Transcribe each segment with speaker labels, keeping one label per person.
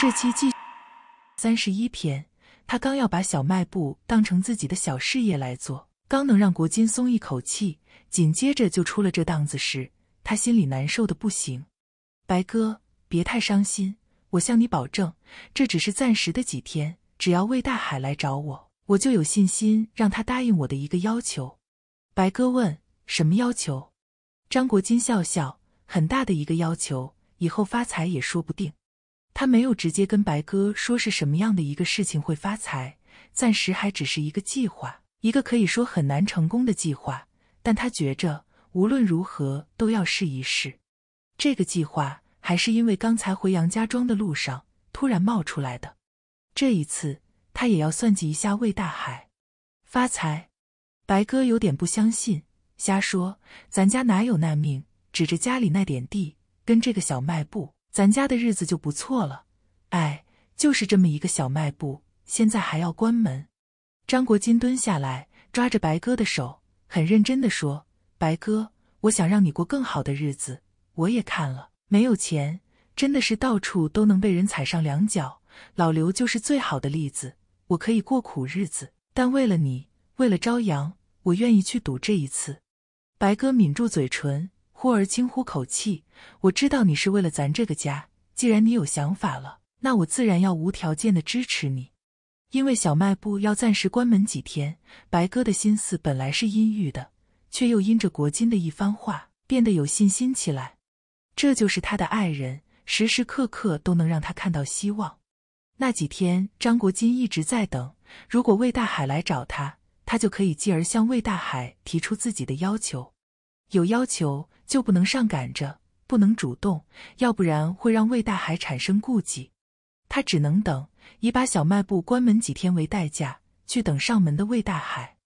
Speaker 1: 这期继三十一篇，他刚要把小卖部当成自己的小事业来做，刚能让国金松一口气，紧接着就出了这档子事，他心里难受的不行。白哥，别太伤心，我向你保证，这只是暂时的几天，只要魏大海来找我，我就有信心让他答应我的一个要求。白哥问什么要求？张国金笑笑，很大的一个要求，以后发财也说不定。他没有直接跟白哥说是什么样的一个事情会发财，暂时还只是一个计划，一个可以说很难成功的计划。但他觉着无论如何都要试一试。这个计划还是因为刚才回杨家庄的路上突然冒出来的。这一次他也要算计一下魏大海，发财。白哥有点不相信，瞎说，咱家哪有那命？指着家里那点地跟这个小卖部。咱家的日子就不错了，哎，就是这么一个小卖部，现在还要关门。张国金蹲下来，抓着白哥的手，很认真地说：“白哥，我想让你过更好的日子。我也看了，没有钱，真的是到处都能被人踩上两脚。老刘就是最好的例子。我可以过苦日子，但为了你，为了朝阳，我愿意去赌这一次。”白哥抿住嘴唇。忽而轻呼口气，我知道你是为了咱这个家。既然你有想法了，那我自然要无条件的支持你。因为小卖部要暂时关门几天，白哥的心思本来是阴郁的，却又因着国金的一番话变得有信心起来。这就是他的爱人，时时刻刻都能让他看到希望。那几天，张国金一直在等。如果魏大海来找他，他就可以继而向魏大海提出自己的要求，有要求。就不能上赶着，不能主动，要不然会让魏大海产生顾忌。他只能等，以把小卖部关门几天为代价去等上门的魏大海。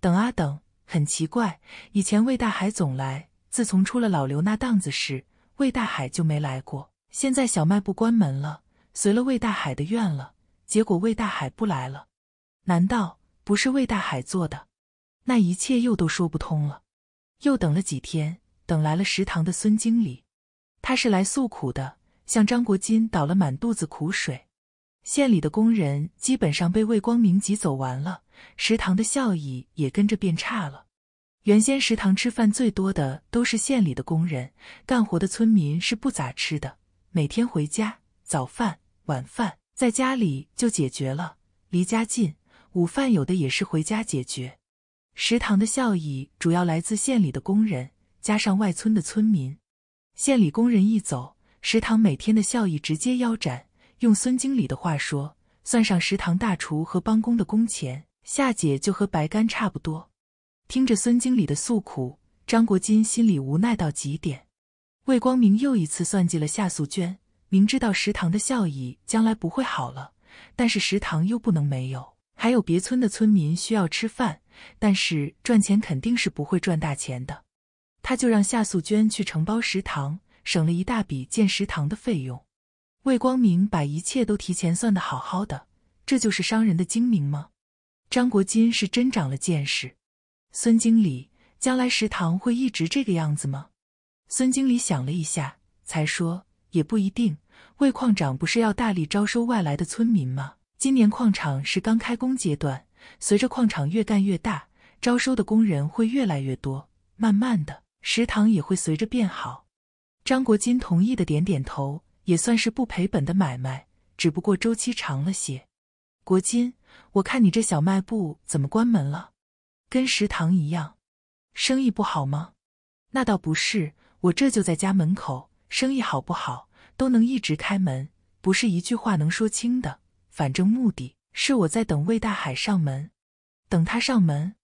Speaker 1: 等啊等，很奇怪，以前魏大海总来，自从出了老刘那档子事，魏大海就没来过。现在小卖部关门了，随了魏大海的愿了，结果魏大海不来了。难道不是魏大海做的？那一切又都说不通了。又等了几天。等来了食堂的孙经理，他是来诉苦的，向张国金倒了满肚子苦水。县里的工人基本上被魏光明挤走完了，食堂的效益也跟着变差了。原先食堂吃饭最多的都是县里的工人，干活的村民是不咋吃的，每天回家早饭、晚饭在家里就解决了，离家近，午饭有的也是回家解决。食堂的效益主要来自县里的工人。加上外村的村民，县里工人一走，食堂每天的效益直接腰斩。用孙经理的话说，算上食堂大厨和帮工的工钱，夏姐就和白干差不多。听着孙经理的诉苦，张国金心里无奈到极点。魏光明又一次算计了夏素娟，明知道食堂的效益将来不会好了，但是食堂又不能没有，还有别村的村民需要吃饭，但是赚钱肯定是不会赚大钱的。他就让夏素娟去承包食堂，省了一大笔建食堂的费用。魏光明把一切都提前算得好好的，这就是商人的精明吗？张国金是真长了见识。孙经理，将来食堂会一直这个样子吗？孙经理想了一下，才说也不一定。魏矿长不是要大力招收外来的村民吗？今年矿场是刚开工阶段，随着矿场越干越大，招收的工人会越来越多，慢慢的。食堂也会随着变好，张国金同意的点点头，也算是不赔本的买卖，只不过周期长了些。国金，我看你这小卖部怎么关门了？跟食堂一样，生意不好吗？那倒不是，我这就在家门口，生意好不好都能一直开门，不是一句话能说清的。反正目的，是我在等魏大海上门，等他上门，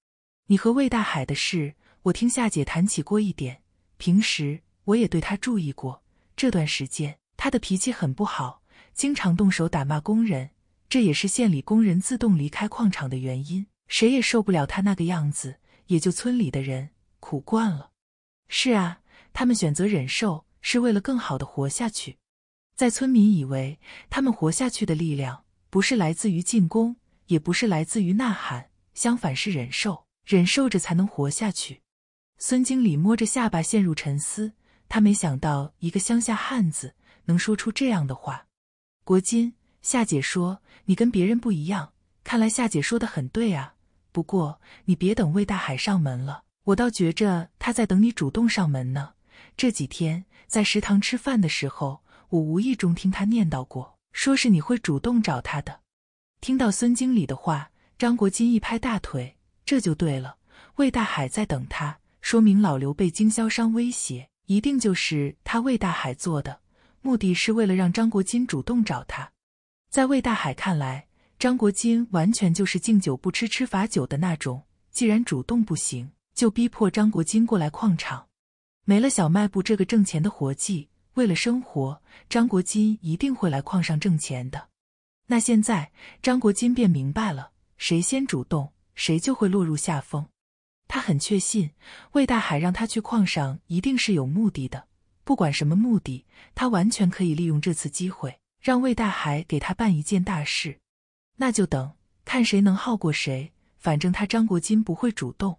Speaker 1: 你和魏大海的事。我听夏姐谈起过一点，平时我也对她注意过。这段时间，她的脾气很不好，经常动手打骂工人，这也是县里工人自动离开矿场的原因。谁也受不了她那个样子，也就村里的人苦惯了。是啊，他们选择忍受，是为了更好的活下去。在村民以为，他们活下去的力量，不是来自于进攻，也不是来自于呐喊，相反是忍受，忍受着才能活下去。孙经理摸着下巴陷入沉思，他没想到一个乡下汉子能说出这样的话。国金，夏姐说你跟别人不一样，看来夏姐说的很对啊。不过你别等魏大海上门了，我倒觉着他在等你主动上门呢。这几天在食堂吃饭的时候，我无意中听他念叨过，说是你会主动找他的。听到孙经理的话，张国金一拍大腿，这就对了，魏大海在等他。说明老刘被经销商威胁，一定就是他魏大海做的，目的是为了让张国金主动找他。在魏大海看来，张国金完全就是敬酒不吃吃罚酒的那种。既然主动不行，就逼迫张国金过来矿场。没了小卖部这个挣钱的活计，为了生活，张国金一定会来矿上挣钱的。那现在，张国金便明白了：谁先主动，谁就会落入下风。他很确信，魏大海让他去矿上一定是有目的的。不管什么目的，他完全可以利用这次机会，让魏大海给他办一件大事。那就等看谁能耗过谁，反正他张国金不会主动。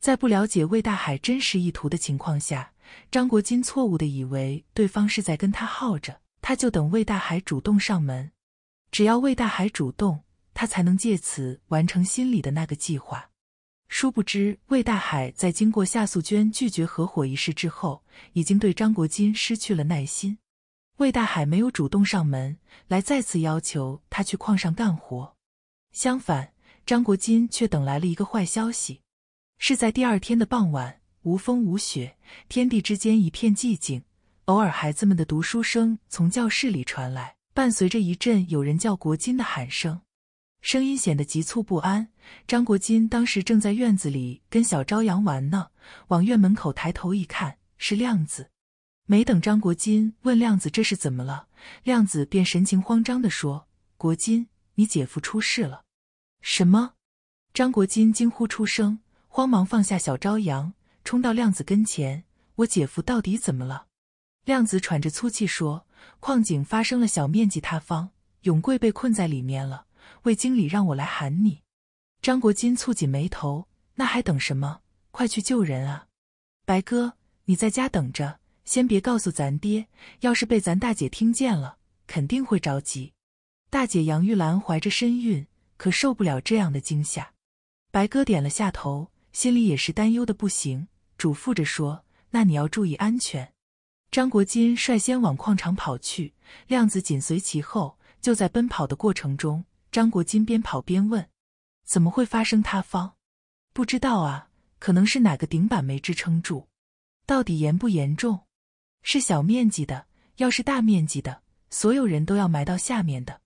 Speaker 1: 在不了解魏大海真实意图的情况下，张国金错误的以为对方是在跟他耗着，他就等魏大海主动上门。只要魏大海主动，他才能借此完成心里的那个计划。殊不知，魏大海在经过夏素娟拒绝合伙一事之后，已经对张国金失去了耐心。魏大海没有主动上门来再次要求他去矿上干活，相反，张国金却等来了一个坏消息。是在第二天的傍晚，无风无雪，天地之间一片寂静，偶尔孩子们的读书声从教室里传来，伴随着一阵有人叫国金的喊声。声音显得急促不安。张国金当时正在院子里跟小朝阳玩呢，往院门口抬头一看，是亮子。没等张国金问亮子这是怎么了，亮子便神情慌张地说：“国金，你姐夫出事了！”什么？张国金惊呼出声，慌忙放下小朝阳，冲到亮子跟前：“我姐夫到底怎么了？”亮子喘着粗气说：“矿井发生了小面积塌方，永贵被困在里面了。”魏经理让我来喊你，张国金蹙紧眉头，那还等什么？快去救人啊！白哥，你在家等着，先别告诉咱爹，要是被咱大姐听见了，肯定会着急。大姐杨玉兰怀着身孕，可受不了这样的惊吓。白哥点了下头，心里也是担忧的不行，嘱咐着说：“那你要注意安全。”张国金率先往矿场跑去，亮子紧随其后。就在奔跑的过程中。张国金边跑边问：“怎么会发生塌方？不知道啊，可能是哪个顶板没支撑住。到底严不严重？是小面积的，要是大面积的，所有人都要埋到下面的。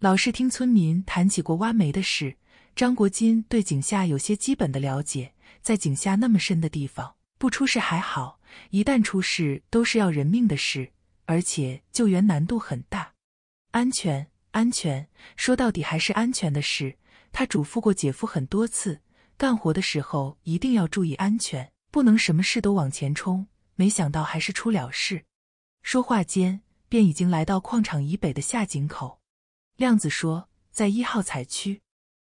Speaker 1: 老是听村民谈起过挖煤的事，张国金对井下有些基本的了解。在井下那么深的地方，不出事还好，一旦出事都是要人命的事，而且救援难度很大，安全。”安全，说到底还是安全的事。他嘱咐过姐夫很多次，干活的时候一定要注意安全，不能什么事都往前冲。没想到还是出了事。说话间，便已经来到矿场以北的下井口。亮子说，在一号采区，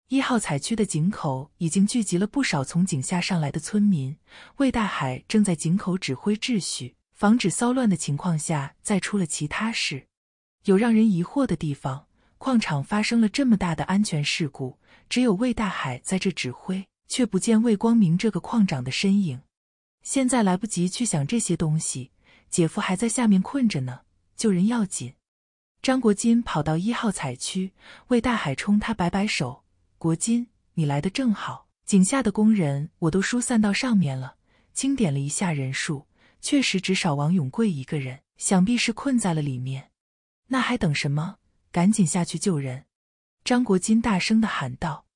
Speaker 1: 一号采区的井口已经聚集了不少从井下上来的村民。魏大海正在井口指挥秩序，防止骚乱的情况下再出了其他事。有让人疑惑的地方。矿场发生了这么大的安全事故，只有魏大海在这指挥，却不见魏光明这个矿长的身影。现在来不及去想这些东西，姐夫还在下面困着呢，救人要紧。张国金跑到一号采区，魏大海冲他摆摆手：“国金，你来的正好。井下的工人我都疏散到上面了，清点了一下人数，确实只少王永贵一个人，想必是困在了里面。那还等什么？”赶紧下去救人！张国金大声的喊道：“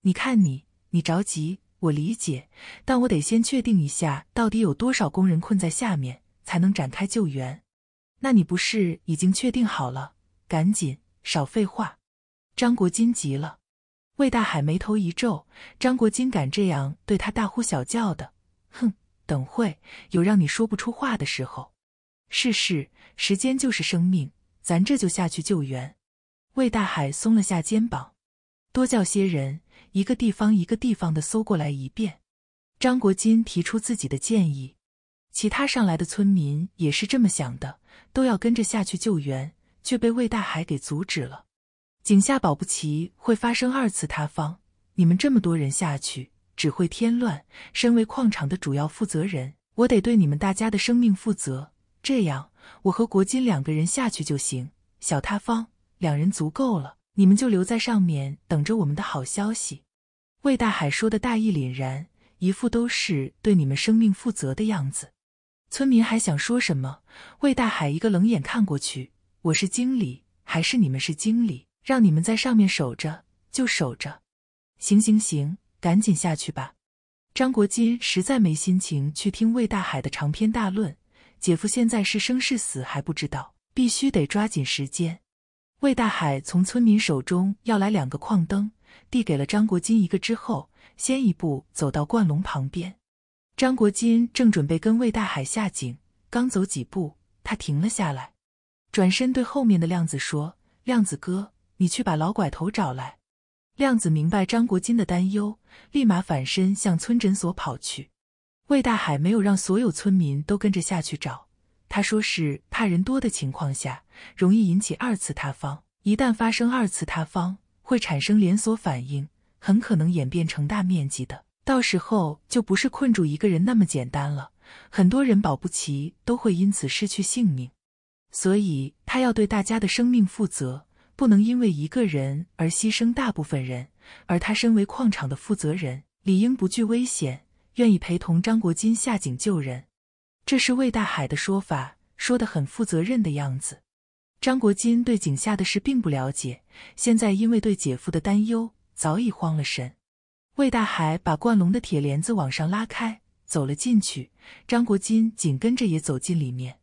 Speaker 1: 你看你，你着急，我理解，但我得先确定一下，到底有多少工人困在下面，才能展开救援。那你不是已经确定好了？赶紧，少废话！”张国金急了。魏大海眉头一皱，张国金敢这样对他大呼小叫的？哼，等会有让你说不出话的时候。是是，时间就是生命，咱这就下去救援。魏大海松了下肩膀，多叫些人，一个地方一个地方的搜过来一遍。张国金提出自己的建议，其他上来的村民也是这么想的，都要跟着下去救援，却被魏大海给阻止了。井下保不齐会发生二次塌方，你们这么多人下去只会添乱。身为矿场的主要负责人，我得对你们大家的生命负责。这样，我和国金两个人下去就行。小塌方。两人足够了，你们就留在上面等着我们的好消息。魏大海说的大义凛然，一副都是对你们生命负责的样子。村民还想说什么，魏大海一个冷眼看过去：“我是经理，还是你们是经理？让你们在上面守着，就守着。行行行，赶紧下去吧。”张国金实在没心情去听魏大海的长篇大论。姐夫现在是生是死还不知道，必须得抓紧时间。魏大海从村民手中要来两个矿灯，递给了张国金一个之后，先一步走到灌龙旁边。张国金正准备跟魏大海下井，刚走几步，他停了下来，转身对后面的亮子说：“亮子哥，你去把老拐头找来。”亮子明白张国金的担忧，立马反身向村诊所跑去。魏大海没有让所有村民都跟着下去找。他说是怕人多的情况下，容易引起二次塌方。一旦发生二次塌方，会产生连锁反应，很可能演变成大面积的，到时候就不是困住一个人那么简单了。很多人保不齐都会因此失去性命。所以他要对大家的生命负责，不能因为一个人而牺牲大部分人。而他身为矿场的负责人，理应不惧危险，愿意陪同张国金下井救人。这是魏大海的说法，说的很负责任的样子。张国金对井下的事并不了解，现在因为对姐夫的担忧，早已慌了神。魏大海把罐笼的铁帘子往上拉开，走了进去。张国金紧跟着也走进里面。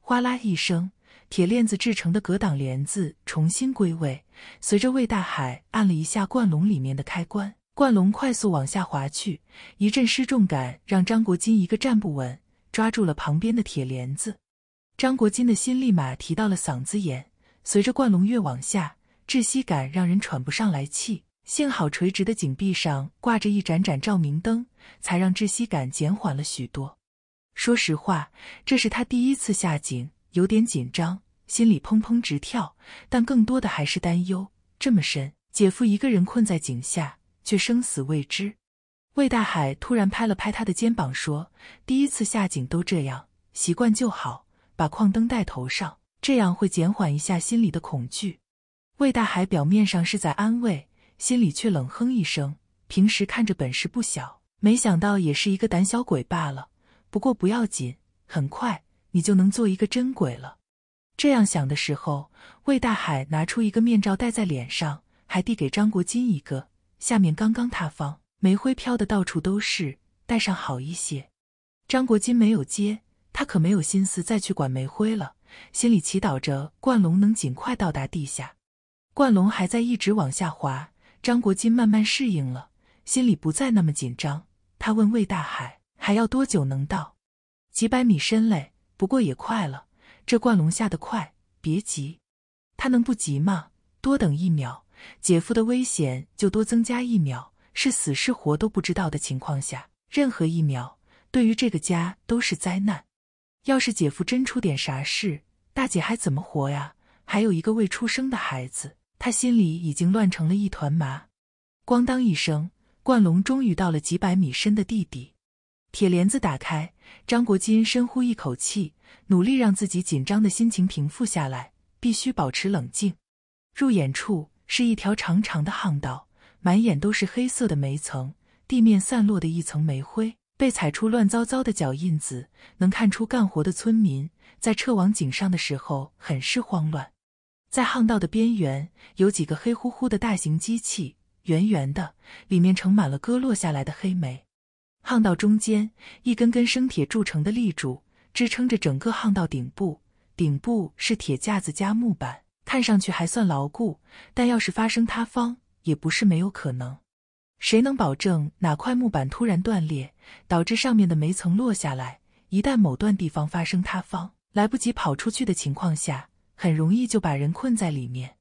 Speaker 1: 哗啦一声，铁链子制成的隔挡帘子重新归位。随着魏大海按了一下罐笼里面的开关，罐笼快速往下滑去，一阵失重感让张国金一个站不稳。抓住了旁边的铁帘子，张国金的心立马提到了嗓子眼。随着灌笼越往下，窒息感让人喘不上来气。幸好垂直的井壁上挂着一盏盏照明灯，才让窒息感减缓了许多。说实话，这是他第一次下井，有点紧张，心里砰砰直跳。但更多的还是担忧：这么深，姐夫一个人困在井下，却生死未知。魏大海突然拍了拍他的肩膀，说：“第一次下井都这样，习惯就好。把矿灯戴头上，这样会减缓一下心里的恐惧。”魏大海表面上是在安慰，心里却冷哼一声：“平时看着本事不小，没想到也是一个胆小鬼罢了。不过不要紧，很快你就能做一个真鬼了。”这样想的时候，魏大海拿出一个面罩戴在脸上，还递给张国金一个。下面刚刚塌方。煤灰飘的到处都是，带上好一些。张国金没有接，他可没有心思再去管煤灰了，心里祈祷着冠龙能尽快到达地下。冠龙还在一直往下滑，张国金慢慢适应了，心里不再那么紧张。他问魏大海：“还要多久能到？几百米深嘞，不过也快了。这冠龙下的快，别急。他能不急吗？多等一秒，姐夫的危险就多增加一秒。”是死是活都不知道的情况下，任何一秒对于这个家都是灾难。要是姐夫真出点啥事，大姐还怎么活呀？还有一个未出生的孩子，他心里已经乱成了一团麻。咣当一声，冠龙终于到了几百米深的地底，铁帘子打开，张国金深呼一口气，努力让自己紧张的心情平复下来，必须保持冷静。入眼处是一条长长的巷道。满眼都是黑色的煤层，地面散落的一层煤灰被踩出乱糟糟的脚印子，能看出干活的村民在撤往井上的时候很是慌乱。在巷道的边缘有几个黑乎乎的大型机器，圆圆的，里面盛满了割落下来的黑煤。巷道中间一根根生铁铸成的立柱支撑着整个巷道顶部，顶部是铁架子加木板，看上去还算牢固，但要是发生塌方。也不是没有可能，谁能保证哪块木板突然断裂，导致上面的煤层落下来？一旦某段地方发生塌方，来不及跑出去的情况下，很容易就把人困在里面。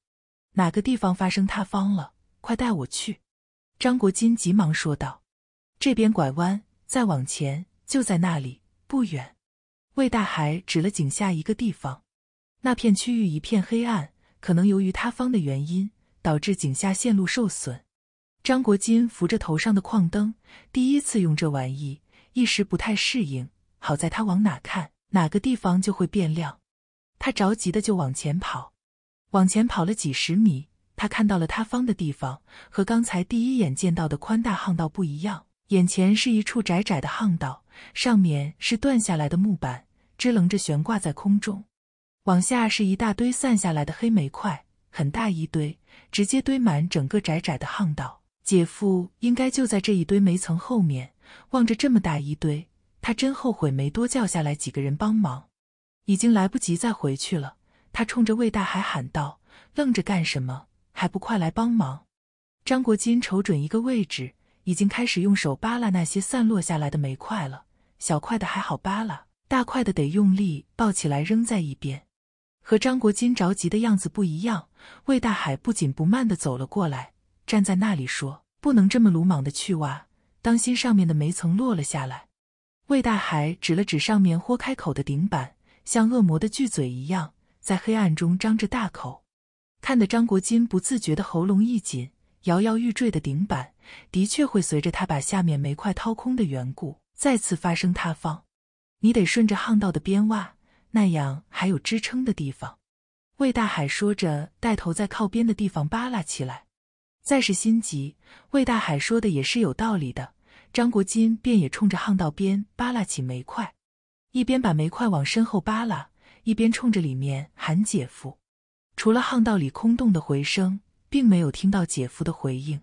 Speaker 1: 哪个地方发生塌方了？快带我去！张国金急忙说道：“这边拐弯，再往前就在那里，不远。”魏大海指了井下一个地方，那片区域一片黑暗，可能由于塌方的原因。导致井下线路受损。张国金扶着头上的矿灯，第一次用这玩意，一时不太适应。好在他往哪看，哪个地方就会变亮。他着急的就往前跑，往前跑了几十米，他看到了塌方的地方，和刚才第一眼见到的宽大巷道不一样。眼前是一处窄窄的巷道，上面是断下来的木板，支棱着悬挂在空中，往下是一大堆散下来的黑煤块，很大一堆。直接堆满整个窄窄的巷道，姐夫应该就在这一堆煤层后面。望着这么大一堆，他真后悔没多叫下来几个人帮忙。已经来不及再回去了，他冲着魏大海喊道：“愣着干什么？还不快来帮忙！”张国金瞅准一个位置，已经开始用手扒拉那些散落下来的煤块了。小块的还好扒拉，大块的得用力抱起来扔在一边。和张国金着急的样子不一样，魏大海不紧不慢地走了过来，站在那里说：“不能这么鲁莽的去挖，当心上面的煤层落了下来。”魏大海指了指上面豁开口的顶板，像恶魔的巨嘴一样，在黑暗中张着大口，看得张国金不自觉的喉咙一紧。摇摇欲坠的顶板的确会随着他把下面煤块掏空的缘故，再次发生塌方。你得顺着巷道的边挖。那样还有支撑的地方，魏大海说着，带头在靠边的地方扒拉起来。再是心急，魏大海说的也是有道理的。张国金便也冲着巷道边扒拉起煤块，一边把煤块往身后扒拉，一边冲着里面喊：“姐夫！”除了巷道里空洞的回声，并没有听到姐夫的回应。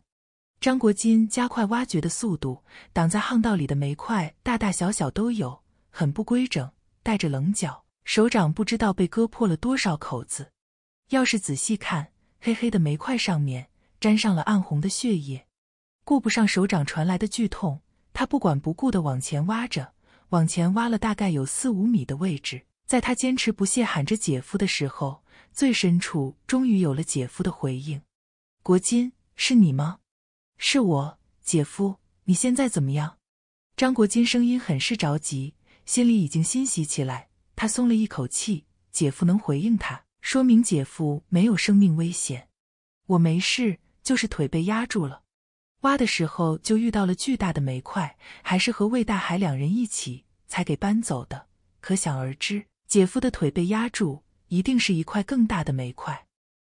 Speaker 1: 张国金加快挖掘的速度，挡在巷道里的煤块大大小小都有，很不规整，带着棱角。手掌不知道被割破了多少口子，要是仔细看，黑黑的煤块上面沾上了暗红的血液。顾不上手掌传来的剧痛，他不管不顾地往前挖着，往前挖了大概有四五米的位置。在他坚持不懈喊着“姐夫”的时候，最深处终于有了姐夫的回应：“国金，是你吗？是我，姐夫，你现在怎么样？”张国金声音很是着急，心里已经欣喜起来。他松了一口气，姐夫能回应他，说明姐夫没有生命危险。我没事，就是腿被压住了。挖的时候就遇到了巨大的煤块，还是和魏大海两人一起才给搬走的。可想而知，姐夫的腿被压住，一定是一块更大的煤块。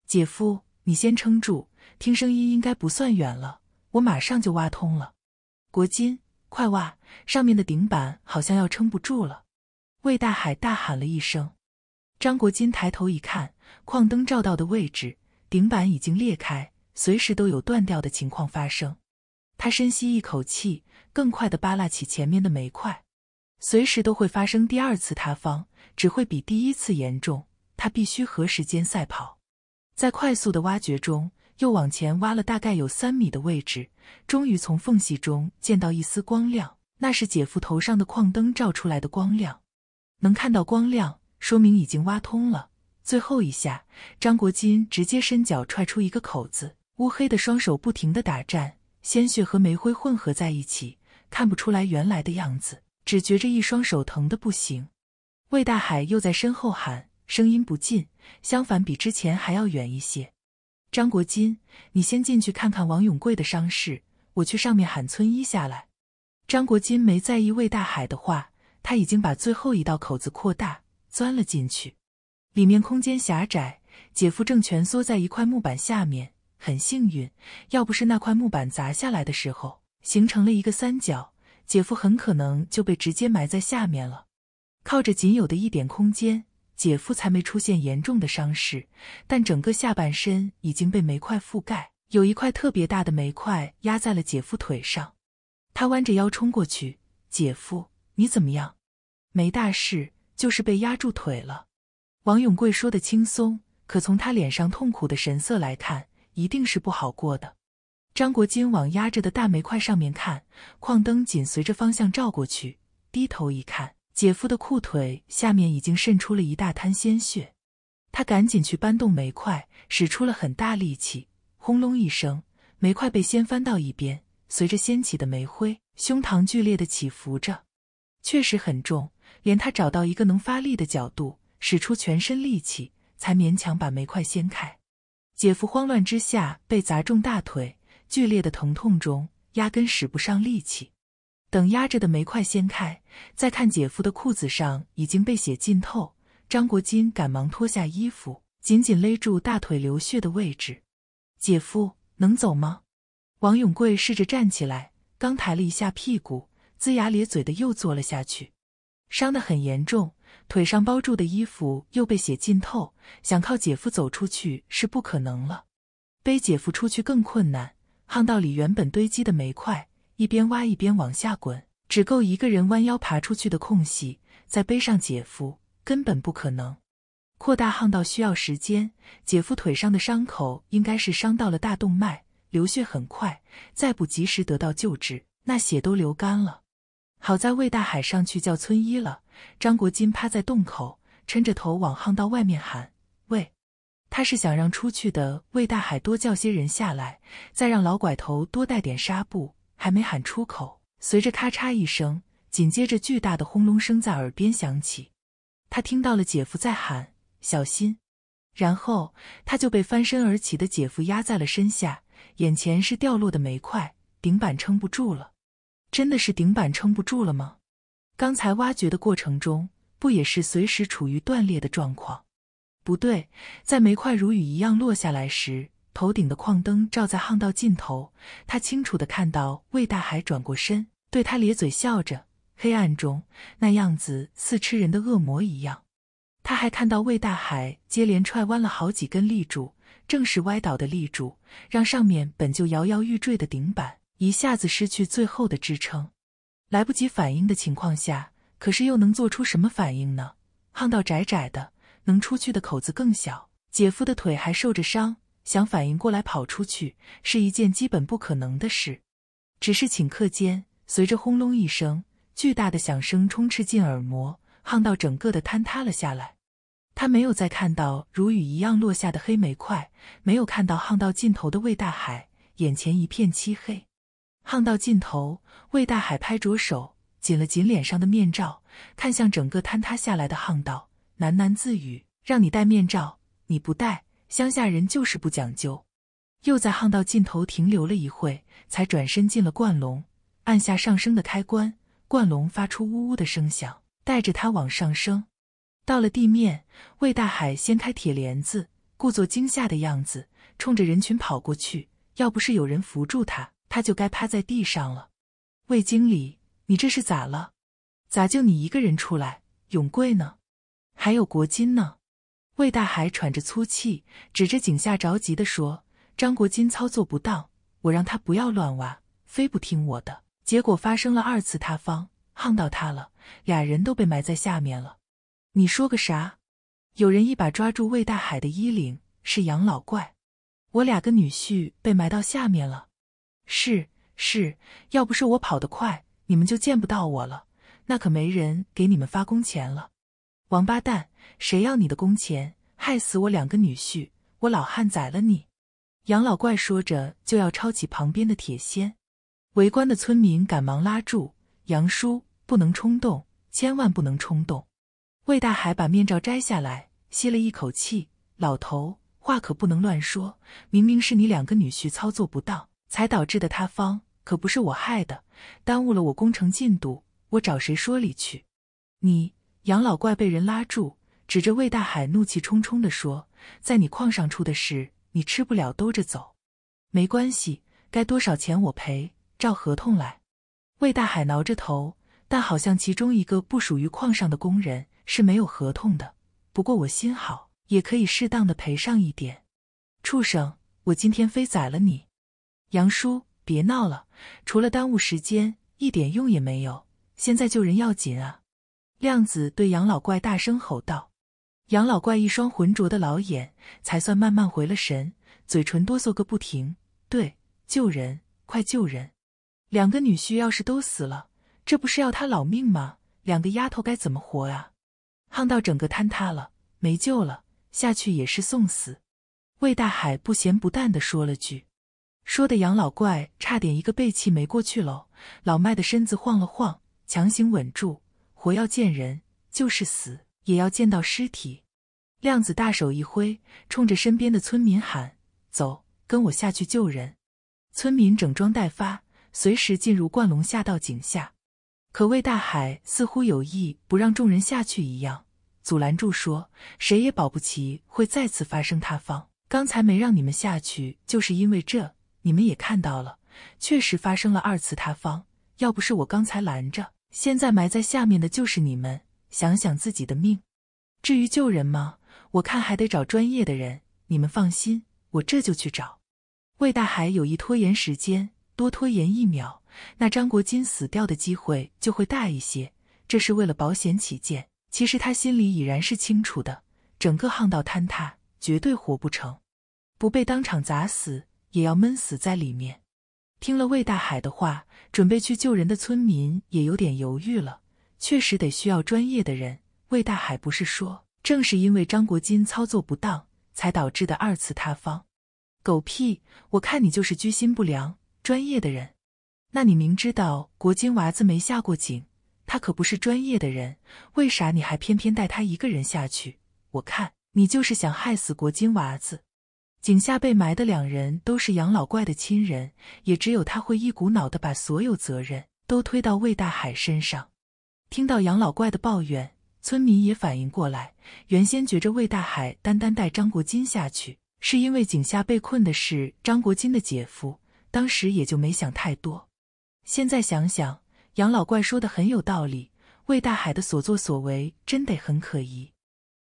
Speaker 1: 姐夫，你先撑住，听声音应该不算远了，我马上就挖通了。国金，快挖，上面的顶板好像要撑不住了。魏大海大喊了一声，张国金抬头一看，矿灯照到的位置顶板已经裂开，随时都有断掉的情况发生。他深吸一口气，更快地扒拉起前面的煤块，随时都会发生第二次塌方，只会比第一次严重。他必须和时间赛跑，在快速的挖掘中，又往前挖了大概有三米的位置，终于从缝隙中见到一丝光亮，那是姐夫头上的矿灯照出来的光亮。能看到光亮，说明已经挖通了。最后一下，张国金直接伸脚踹出一个口子，乌黑的双手不停地打颤，鲜血和煤灰混合在一起，看不出来原来的样子，只觉着一双手疼得不行。魏大海又在身后喊，声音不近，相反比之前还要远一些。张国金，你先进去看看王永贵的伤势，我去上面喊村医下来。张国金没在意魏大海的话。他已经把最后一道口子扩大，钻了进去。里面空间狭窄，姐夫正蜷缩在一块木板下面。很幸运，要不是那块木板砸下来的时候形成了一个三角，姐夫很可能就被直接埋在下面了。靠着仅有的一点空间，姐夫才没出现严重的伤势。但整个下半身已经被煤块覆盖，有一块特别大的煤块压在了姐夫腿上。他弯着腰冲过去，姐夫。你怎么样？没大事，就是被压住腿了。王永贵说的轻松，可从他脸上痛苦的神色来看，一定是不好过的。张国金往压着的大煤块上面看，矿灯紧随着方向照过去，低头一看，姐夫的裤腿下面已经渗出了一大滩鲜血。他赶紧去搬动煤块，使出了很大力气，轰隆一声，煤块被掀翻到一边，随着掀起的煤灰，胸膛剧烈的起伏着。确实很重，连他找到一个能发力的角度，使出全身力气，才勉强把煤块掀开。姐夫慌乱之下被砸中大腿，剧烈的疼痛中压根使不上力气。等压着的煤块掀开，再看姐夫的裤子上已经被血浸透，张国金赶忙脱下衣服，紧紧勒住大腿流血的位置。姐夫能走吗？王永贵试着站起来，刚抬了一下屁股。龇牙咧嘴的又坐了下去，伤得很严重，腿上包住的衣服又被血浸透，想靠姐夫走出去是不可能了，背姐夫出去更困难。巷道里原本堆积的煤块，一边挖一边往下滚，只够一个人弯腰爬出去的空隙，再背上姐夫根本不可能。扩大巷道需要时间，姐夫腿上的伤口应该是伤到了大动脉，流血很快，再不及时得到救治，那血都流干了。好在魏大海上去叫村医了。张国金趴在洞口，抻着头往巷道外面喊：“喂！”他是想让出去的魏大海多叫些人下来，再让老拐头多带点纱布。还没喊出口，随着咔嚓一声，紧接着巨大的轰隆声在耳边响起。他听到了姐夫在喊：“小心！”然后他就被翻身而起的姐夫压在了身下，眼前是掉落的煤块，顶板撑不住了。真的是顶板撑不住了吗？刚才挖掘的过程中，不也是随时处于断裂的状况？不对，在煤块如雨一样落下来时，头顶的矿灯照在巷道尽头，他清楚的看到魏大海转过身，对他咧嘴笑着。黑暗中，那样子似吃人的恶魔一样。他还看到魏大海接连踹弯了好几根立柱，正是歪倒的立柱，让上面本就摇摇欲坠的顶板。一下子失去最后的支撑，来不及反应的情况下，可是又能做出什么反应呢？巷道窄窄的，能出去的口子更小。姐夫的腿还受着伤，想反应过来跑出去是一件基本不可能的事。只是顷刻间，随着轰隆一声巨大的响声充斥进耳膜，巷道整个的坍塌了下来。他没有再看到如雨一样落下的黑煤块，没有看到巷道尽头的魏大海，眼前一片漆黑。巷道尽头，魏大海拍着手，紧了紧脸上的面罩，看向整个坍塌下来的巷道，喃喃自语：“让你戴面罩，你不戴，乡下人就是不讲究。”又在巷道尽头停留了一会，才转身进了灌笼，按下上升的开关，灌笼发出呜呜的声响，带着他往上升。到了地面，魏大海掀开铁帘子，故作惊吓的样子，冲着人群跑过去。要不是有人扶住他。他就该趴在地上了。魏经理，你这是咋了？咋就你一个人出来？永贵呢？还有国金呢？魏大海喘着粗气，指着井下着急的说：“张国金操作不当，我让他不要乱挖，非不听我的，结果发生了二次塌方，夯到他了，俩人都被埋在下面了。你说个啥？”有人一把抓住魏大海的衣领，是杨老怪：“我俩个女婿被埋到下面了。”是是，要不是我跑得快，你们就见不到我了，那可没人给你们发工钱了。王八蛋，谁要你的工钱？害死我两个女婿，我老汉宰了你！杨老怪说着就要抄起旁边的铁锨，围观的村民赶忙拉住杨叔，不能冲动，千万不能冲动。魏大海把面罩摘下来，吸了一口气，老头话可不能乱说，明明是你两个女婿操作不当。才导致的塌方，可不是我害的，耽误了我工程进度，我找谁说理去？你杨老怪被人拉住，指着魏大海，怒气冲冲地说：“在你矿上出的事，你吃不了兜着走。”没关系，该多少钱我赔，照合同来。魏大海挠着头，但好像其中一个不属于矿上的工人是没有合同的。不过我心好，也可以适当的赔上一点。畜生，我今天非宰了你！杨叔，别闹了，除了耽误时间，一点用也没有。现在救人要紧啊！”亮子对杨老怪大声吼道。杨老怪一双浑浊的老眼才算慢慢回了神，嘴唇哆嗦个不停：“对，救人，快救人！两个女婿要是都死了，这不是要他老命吗？两个丫头该怎么活啊？夯到整个坍塌了，没救了，下去也是送死。”魏大海不咸不淡的说了句。说的养老怪差点一个背气没过去喽，老麦的身子晃了晃，强行稳住。活要见人，就是死也要见到尸体。亮子大手一挥，冲着身边的村民喊：“走，跟我下去救人！”村民整装待发，随时进入灌龙下道井下。可魏大海似乎有意不让众人下去一样，阻拦住说：“谁也保不齐会再次发生塌方，刚才没让你们下去，就是因为这。”你们也看到了，确实发生了二次塌方。要不是我刚才拦着，现在埋在下面的就是你们。想想自己的命。至于救人吗？我看还得找专业的人。你们放心，我这就去找。魏大海有意拖延时间，多拖延一秒，那张国金死掉的机会就会大一些。这是为了保险起见。其实他心里已然是清楚的，整个巷道坍塌，绝对活不成，不被当场砸死。也要闷死在里面。听了魏大海的话，准备去救人的村民也有点犹豫了。确实得需要专业的人。魏大海不是说，正是因为张国金操作不当，才导致的二次塌方。狗屁！我看你就是居心不良。专业的人？那你明知道国金娃子没下过井，他可不是专业的人，为啥你还偏偏带他一个人下去？我看你就是想害死国金娃子。井下被埋的两人都是杨老怪的亲人，也只有他会一股脑的把所有责任都推到魏大海身上。听到杨老怪的抱怨，村民也反应过来，原先觉着魏大海单单带张国金下去，是因为井下被困的是张国金的姐夫，当时也就没想太多。现在想想，杨老怪说的很有道理，魏大海的所作所为真得很可疑。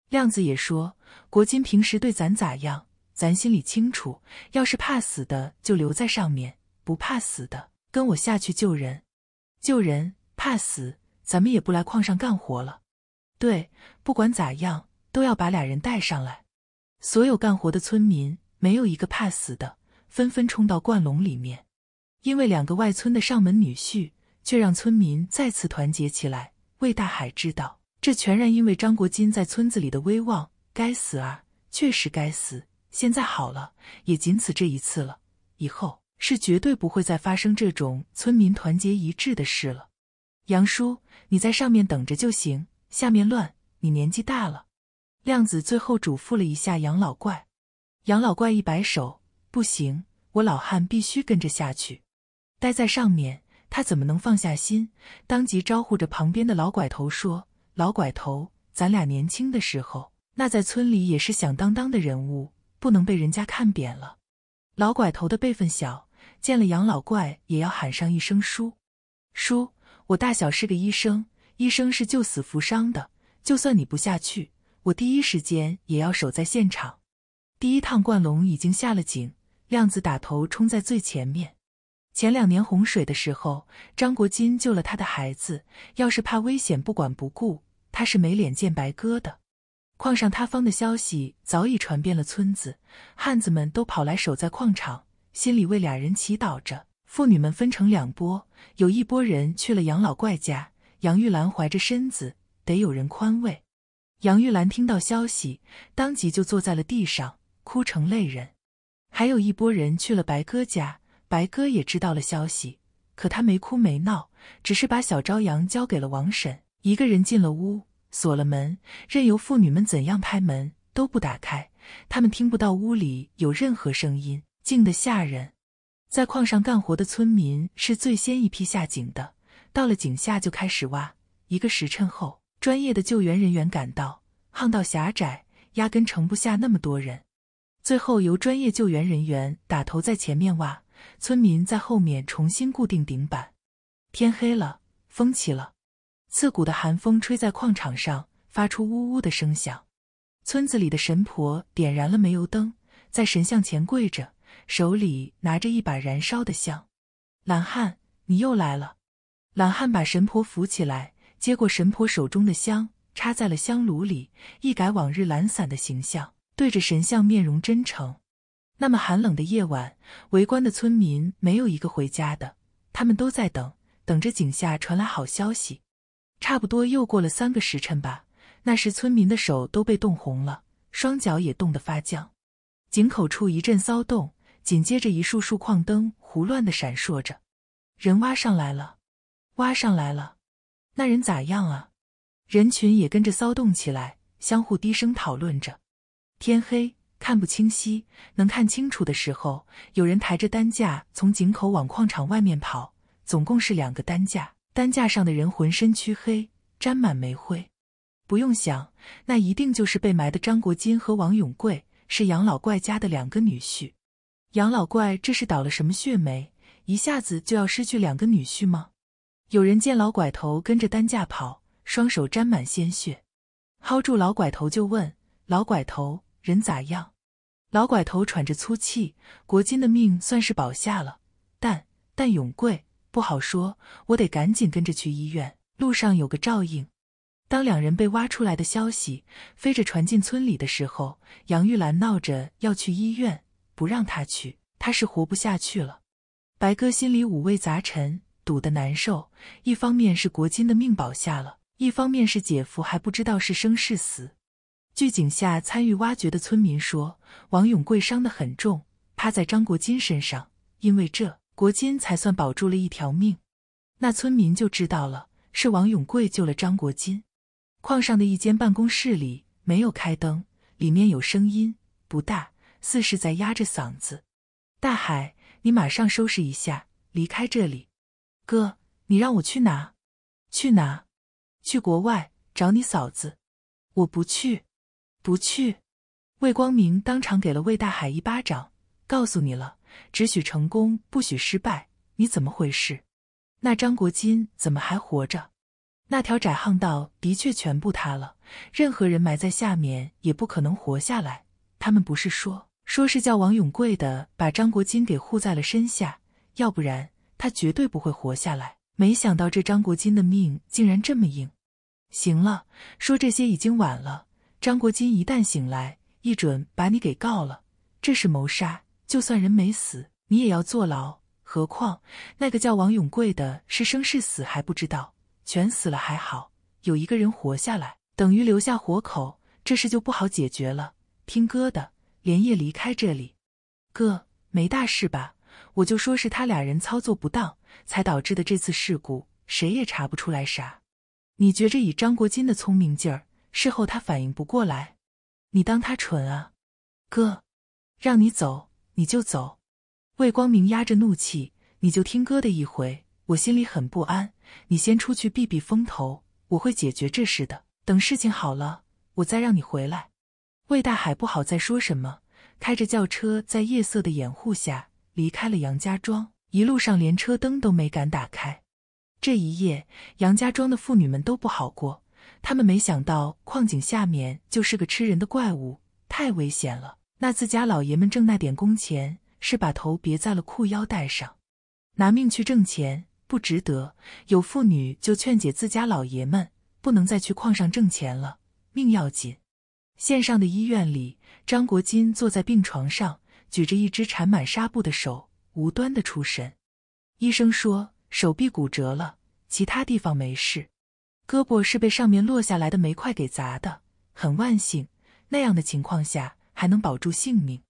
Speaker 1: 亮子也说，国金平时对咱咋样？咱心里清楚，要是怕死的就留在上面，不怕死的跟我下去救人。救人怕死，咱们也不来矿上干活了。对，不管咋样，都要把俩人带上来。所有干活的村民没有一个怕死的，纷纷冲到灌笼里面。因为两个外村的上门女婿，却让村民再次团结起来。魏大海知道，这全然因为张国金在村子里的威望。该死啊！确实该死。现在好了，也仅此这一次了，以后是绝对不会再发生这种村民团结一致的事了。杨叔，你在上面等着就行，下面乱，你年纪大了。亮子最后嘱咐了一下杨老怪，杨老怪一摆手，不行，我老汉必须跟着下去。待在上面，他怎么能放下心？当即招呼着旁边的老拐头说：“老拐头，咱俩年轻的时候，那在村里也是响当当的人物。”不能被人家看扁了。老拐头的辈分小，见了杨老怪也要喊上一声叔。叔，我大小是个医生，医生是救死扶伤的。就算你不下去，我第一时间也要守在现场。第一趟灌龙已经下了井，亮子打头冲在最前面。前两年洪水的时候，张国金救了他的孩子。要是怕危险不管不顾，他是没脸见白哥的。矿上塌方的消息早已传遍了村子，汉子们都跑来守在矿场，心里为俩人祈祷着。妇女们分成两拨，有一拨人去了杨老怪家，杨玉兰怀着身子，得有人宽慰。杨玉兰听到消息，当即就坐在了地上，哭成泪人。还有一拨人去了白哥家，白哥也知道了消息，可他没哭没闹，只是把小朝阳交给了王婶，一个人进了屋。锁了门，任由妇女们怎样拍门都不打开。他们听不到屋里有任何声音，静得吓人。在矿上干活的村民是最先一批下井的，到了井下就开始挖。一个时辰后，专业的救援人员赶到，巷道狭窄，压根盛不下那么多人。最后由专业救援人员打头在前面挖，村民在后面重新固定顶板。天黑了，风起了。刺骨的寒风吹在矿场上，发出呜呜的声响。村子里的神婆点燃了煤油灯，在神像前跪着，手里拿着一把燃烧的香。懒汉，你又来了！懒汉把神婆扶起来，接过神婆手中的香，插在了香炉里，一改往日懒散的形象，对着神像面容真诚。那么寒冷的夜晚，围观的村民没有一个回家的，他们都在等，等着井下传来好消息。差不多又过了三个时辰吧。那时村民的手都被冻红了，双脚也冻得发僵。井口处一阵骚动，紧接着一束束矿灯胡乱的闪烁着。人挖上来了，挖上来了！那人咋样啊？人群也跟着骚动起来，相互低声讨论着。天黑看不清晰，能看清楚的时候，有人抬着担架从井口往矿场外面跑，总共是两个担架。担架上的人浑身黢黑，沾满煤灰。不用想，那一定就是被埋的张国金和王永贵，是杨老怪家的两个女婿。杨老怪这是倒了什么血霉，一下子就要失去两个女婿吗？有人见老拐头跟着担架跑，双手沾满鲜血，薅住老拐头就问：“老拐头，人咋样？”老拐头喘着粗气：“国金的命算是保下了，但但永贵……”不好说，我得赶紧跟着去医院，路上有个照应。当两人被挖出来的消息飞着传进村里的时候，杨玉兰闹着要去医院，不让他去，他是活不下去了。白哥心里五味杂陈，堵得难受。一方面是国金的命保下了，一方面是姐夫还不知道是生是死。据井下参与挖掘的村民说，王永贵伤得很重，趴在张国金身上，因为这。国金才算保住了一条命，那村民就知道了，是王永贵救了张国金。矿上的一间办公室里没有开灯，里面有声音，不大，似是在压着嗓子。大海，你马上收拾一下，离开这里。哥，你让我去哪？去哪？去国外找你嫂子？我不去，不去。魏光明当场给了魏大海一巴掌，告诉你了。只许成功，不许失败。你怎么回事？那张国金怎么还活着？那条窄巷道的确全部塌了，任何人埋在下面也不可能活下来。他们不是说，说是叫王永贵的把张国金给护在了身下，要不然他绝对不会活下来。没想到这张国金的命竟然这么硬。行了，说这些已经晚了。张国金一旦醒来，一准把你给告了，这是谋杀。就算人没死，你也要坐牢。何况那个叫王永贵的，是生是死还不知道。全死了还好，有一个人活下来，等于留下活口，这事就不好解决了。听哥的，连夜离开这里。哥，没大事吧？我就说是他俩人操作不当才导致的这次事故，谁也查不出来啥。你觉着以张国金的聪明劲儿，事后他反应不过来？你当他蠢啊？哥，让你走。你就走，魏光明压着怒气，你就听哥的一回。我心里很不安，你先出去避避风头，我会解决这事的。等事情好了，我再让你回来。魏大海不好再说什么，开着轿车在夜色的掩护下离开了杨家庄，一路上连车灯都没敢打开。这一夜，杨家庄的妇女们都不好过，他们没想到矿井下面就是个吃人的怪物，太危险了。那自家老爷们挣那点工钱，是把头别在了裤腰带上，拿命去挣钱不值得。有妇女就劝解自家老爷们，不能再去矿上挣钱了，命要紧。县上的医院里，张国金坐在病床上，举着一只缠满纱布的手，无端的出神。医生说，手臂骨折了，其他地方没事，胳膊是被上面落下来的煤块给砸的，很万幸。那样的情况下。还能保住性命。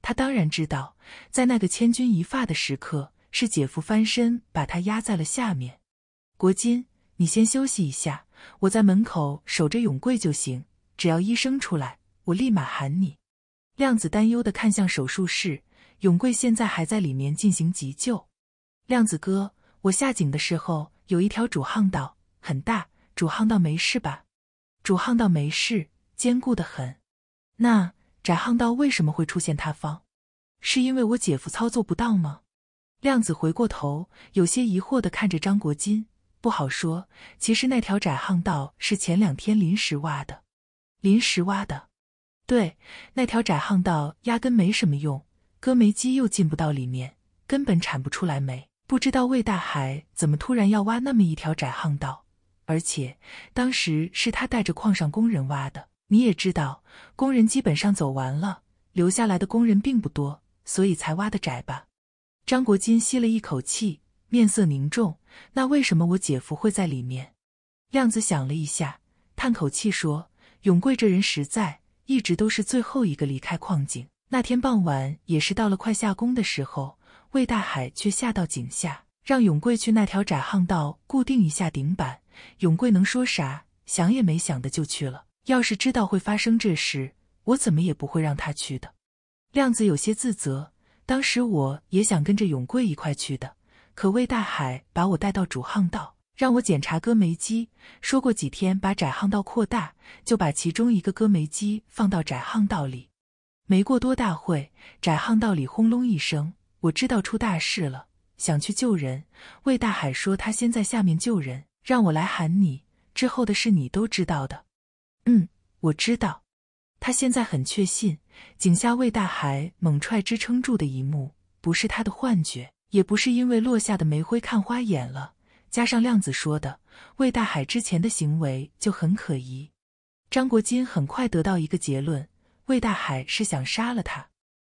Speaker 1: 他当然知道，在那个千钧一发的时刻，是姐夫翻身把他压在了下面。国金，你先休息一下，我在门口守着永贵就行。只要医生出来，我立马喊你。亮子担忧的看向手术室，永贵现在还在里面进行急救。亮子哥，我下井的时候有一条主巷道，很大，主巷道没事吧？主巷道没事，坚固的很。那。窄巷道为什么会出现塌方？是因为我姐夫操作不当吗？亮子回过头，有些疑惑的看着张国金。不好说，其实那条窄巷道是前两天临时挖的。临时挖的，对，那条窄巷道压根没什么用，割煤机又进不到里面，根本铲不出来煤。不知道魏大海怎么突然要挖那么一条窄巷道，而且当时是他带着矿上工人挖的。你也知道，工人基本上走完了，留下来的工人并不多，所以才挖的窄吧。张国金吸了一口气，面色凝重。那为什么我姐夫会在里面？亮子想了一下，叹口气说：“永贵这人实在，一直都是最后一个离开矿井。那天傍晚也是到了快下工的时候，魏大海却下到井下，让永贵去那条窄巷道固定一下顶板。永贵能说啥？想也没想的就去了。”要是知道会发生这事，我怎么也不会让他去的。量子有些自责。当时我也想跟着永贵一块去的，可魏大海把我带到主巷道，让我检查割煤机，说过几天把窄巷道扩大，就把其中一个割煤机放到窄巷道里。没过多大会，窄巷道里轰隆一声，我知道出大事了，想去救人。魏大海说他先在下面救人，让我来喊你。之后的事你都知道的。嗯，我知道，他现在很确信井下魏大海猛踹支撑住的一幕不是他的幻觉，也不是因为落下的煤灰看花眼了。加上亮子说的，魏大海之前的行为就很可疑。张国金很快得到一个结论：魏大海是想杀了他，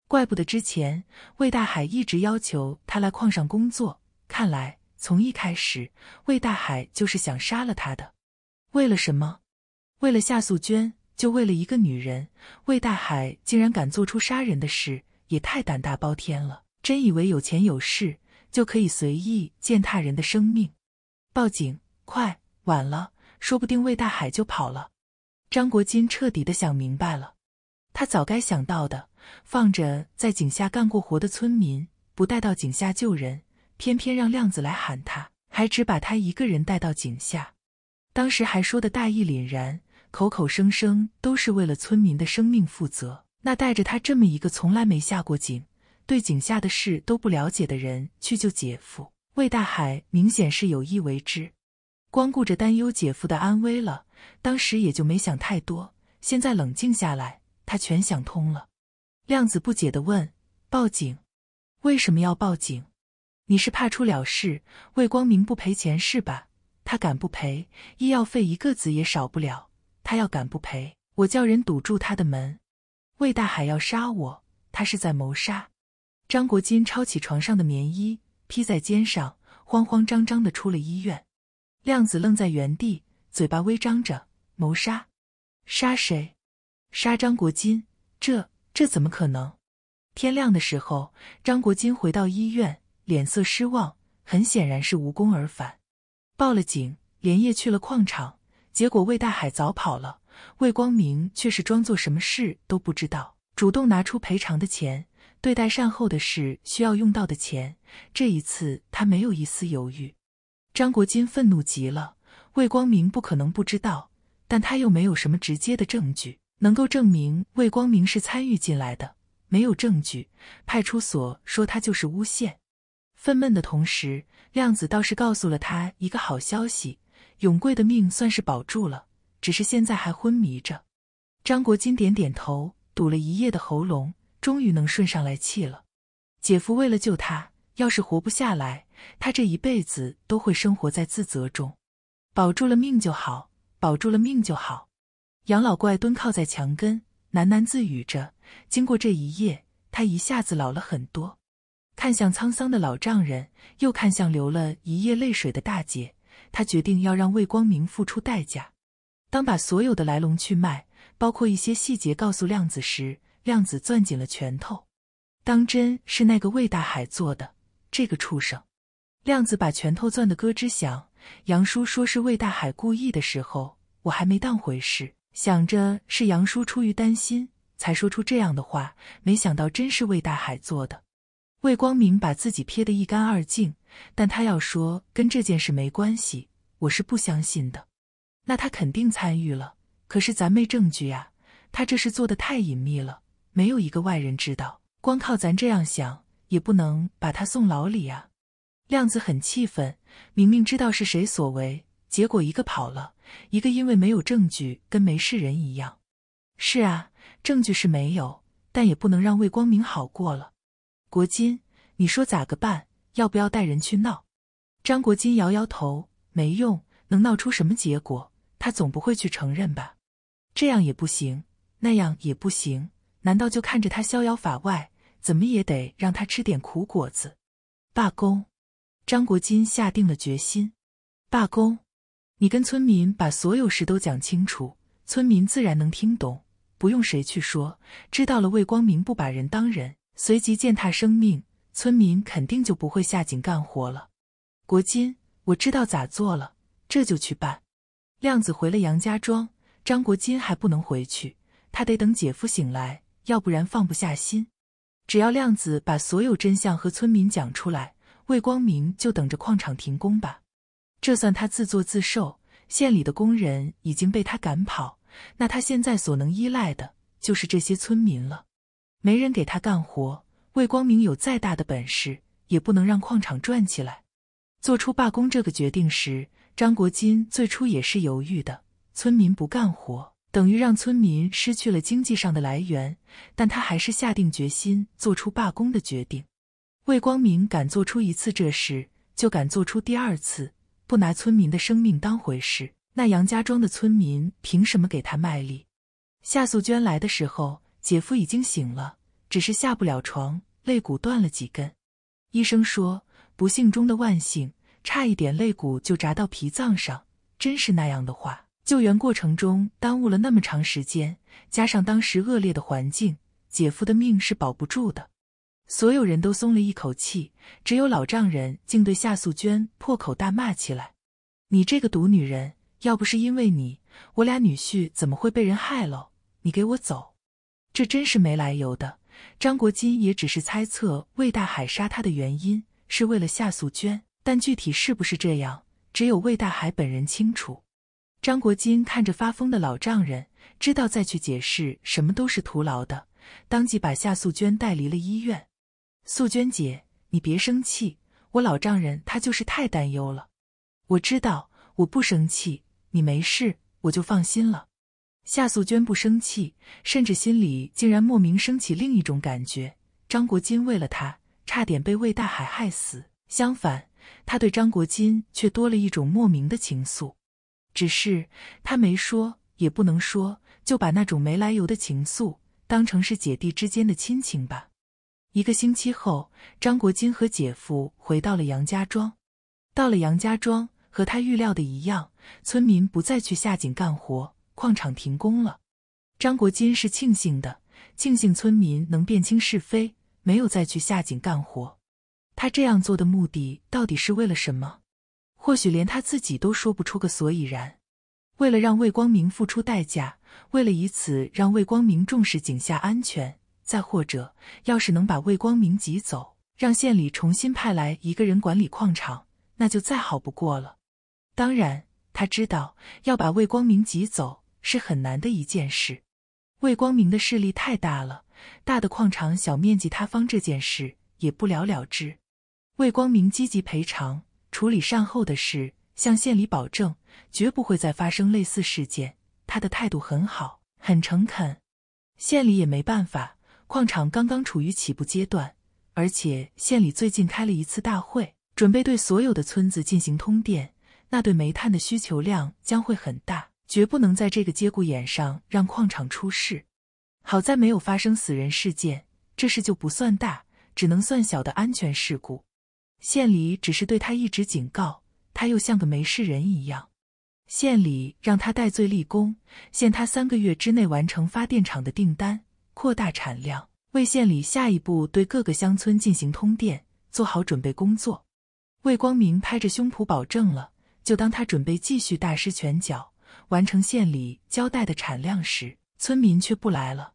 Speaker 1: 怪不得之前魏大海一直要求他来矿上工作。看来从一开始，魏大海就是想杀了他的，为了什么？为了夏素娟，就为了一个女人，魏大海竟然敢做出杀人的事，也太胆大包天了！真以为有钱有势就可以随意践踏人的生命？报警，快！晚了，说不定魏大海就跑了。张国金彻底的想明白了，他早该想到的。放着在井下干过活的村民不带到井下救人，偏偏让亮子来喊他，还只把他一个人带到井下，当时还说的大义凛然。口口声声都是为了村民的生命负责，那带着他这么一个从来没下过井、对井下的事都不了解的人去救姐夫魏大海，明显是有意为之。光顾着担忧姐夫的安危了，当时也就没想太多。现在冷静下来，他全想通了。亮子不解的问：“报警？为什么要报警？你是怕出了事，魏光明不赔钱是吧？他敢不赔？医药费一个子也少不了。”他要敢不赔，我叫人堵住他的门。魏大海要杀我，他是在谋杀。张国金抄起床上的棉衣披在肩上，慌慌张张的出了医院。亮子愣在原地，嘴巴微张着。谋杀？杀谁？杀张国金？这这怎么可能？天亮的时候，张国金回到医院，脸色失望，很显然是无功而返。报了警，连夜去了矿场。结果魏大海早跑了，魏光明却是装作什么事都不知道，主动拿出赔偿的钱，对待善后的事需要用到的钱，这一次他没有一丝犹豫。张国金愤怒极了，魏光明不可能不知道，但他又没有什么直接的证据能够证明魏光明是参与进来的，没有证据，派出所说他就是诬陷。愤懑的同时，亮子倒是告诉了他一个好消息。永贵的命算是保住了，只是现在还昏迷着。张国金点点头，堵了一夜的喉咙终于能顺上来气了。姐夫为了救他，要是活不下来，他这一辈子都会生活在自责中。保住了命就好，保住了命就好。杨老怪蹲靠在墙根，喃喃自语着。经过这一夜，他一下子老了很多。看向沧桑的老丈人，又看向流了一夜泪水的大姐。他决定要让魏光明付出代价。当把所有的来龙去脉，包括一些细节，告诉量子时，量子攥紧了拳头。当真是那个魏大海做的，这个畜生！量子把拳头攥得咯吱响。杨叔说是魏大海故意的时候，我还没当回事，想着是杨叔出于担心才说出这样的话，没想到真是魏大海做的。魏光明把自己撇得一干二净。但他要说跟这件事没关系，我是不相信的。那他肯定参与了。可是咱没证据呀。他这事做的太隐秘了，没有一个外人知道。光靠咱这样想，也不能把他送牢里啊。亮子很气愤，明明知道是谁所为，结果一个跑了，一个因为没有证据，跟没事人一样。是啊，证据是没有，但也不能让魏光明好过了。国金，你说咋个办？要不要带人去闹？张国金摇摇头，没用，能闹出什么结果？他总不会去承认吧？这样也不行，那样也不行，难道就看着他逍遥法外？怎么也得让他吃点苦果子。罢工！张国金下定了决心。罢工！你跟村民把所有事都讲清楚，村民自然能听懂，不用谁去说。知道了，魏光明不把人当人，随即践踏生命。村民肯定就不会下井干活了。国金，我知道咋做了，这就去办。亮子回了杨家庄，张国金还不能回去，他得等姐夫醒来，要不然放不下心。只要亮子把所有真相和村民讲出来，魏光明就等着矿场停工吧。这算他自作自受。县里的工人已经被他赶跑，那他现在所能依赖的就是这些村民了。没人给他干活。魏光明有再大的本事，也不能让矿场转起来。做出罢工这个决定时，张国金最初也是犹豫的。村民不干活，等于让村民失去了经济上的来源。但他还是下定决心做出罢工的决定。魏光明敢做出一次这事，就敢做出第二次。不拿村民的生命当回事，那杨家庄的村民凭什么给他卖力？夏素娟来的时候，姐夫已经醒了，只是下不了床。肋骨断了几根，医生说不幸中的万幸，差一点肋骨就扎到脾脏上。真是那样的话，救援过程中耽误了那么长时间，加上当时恶劣的环境，姐夫的命是保不住的。所有人都松了一口气，只有老丈人竟对夏素娟破口大骂起来：“你这个毒女人！要不是因为你，我俩女婿怎么会被人害喽？你给我走！这真是没来由的。”张国金也只是猜测魏大海杀他的原因是为了夏素娟，但具体是不是这样，只有魏大海本人清楚。张国金看着发疯的老丈人，知道再去解释什么都是徒劳的，当即把夏素娟带离了医院。素娟姐，你别生气，我老丈人他就是太担忧了。我知道，我不生气，你没事，我就放心了。夏素娟不生气，甚至心里竟然莫名升起另一种感觉。张国金为了她，差点被魏大海害死，相反，他对张国金却多了一种莫名的情愫。只是他没说，也不能说，就把那种没来由的情愫当成是姐弟之间的亲情吧。一个星期后，张国金和姐夫回到了杨家庄。到了杨家庄，和他预料的一样，村民不再去下井干活。矿场停工了，张国金是庆幸的，庆幸村民能辨清是非，没有再去下井干活。他这样做的目的到底是为了什么？或许连他自己都说不出个所以然。为了让魏光明付出代价，为了以此让魏光明重视井下安全，再或者，要是能把魏光明挤走，让县里重新派来一个人管理矿场，那就再好不过了。当然，他知道要把魏光明挤走。是很难的一件事。魏光明的势力太大了，大的矿场小面积塌方这件事也不了了之。魏光明积极赔偿、处理善后的事，向县里保证绝不会再发生类似事件。他的态度很好，很诚恳。县里也没办法，矿场刚刚处于起步阶段，而且县里最近开了一次大会，准备对所有的村子进行通电，那对煤炭的需求量将会很大。绝不能在这个节骨眼上让矿场出事。好在没有发生死人事件，这事就不算大，只能算小的安全事故。县里只是对他一直警告，他又像个没事人一样。县里让他戴罪立功，限他三个月之内完成发电厂的订单，扩大产量，为县里下一步对各个乡村进行通电做好准备工作。魏光明拍着胸脯保证了，就当他准备继续大施拳脚。完成县里交代的产量时，村民却不来了。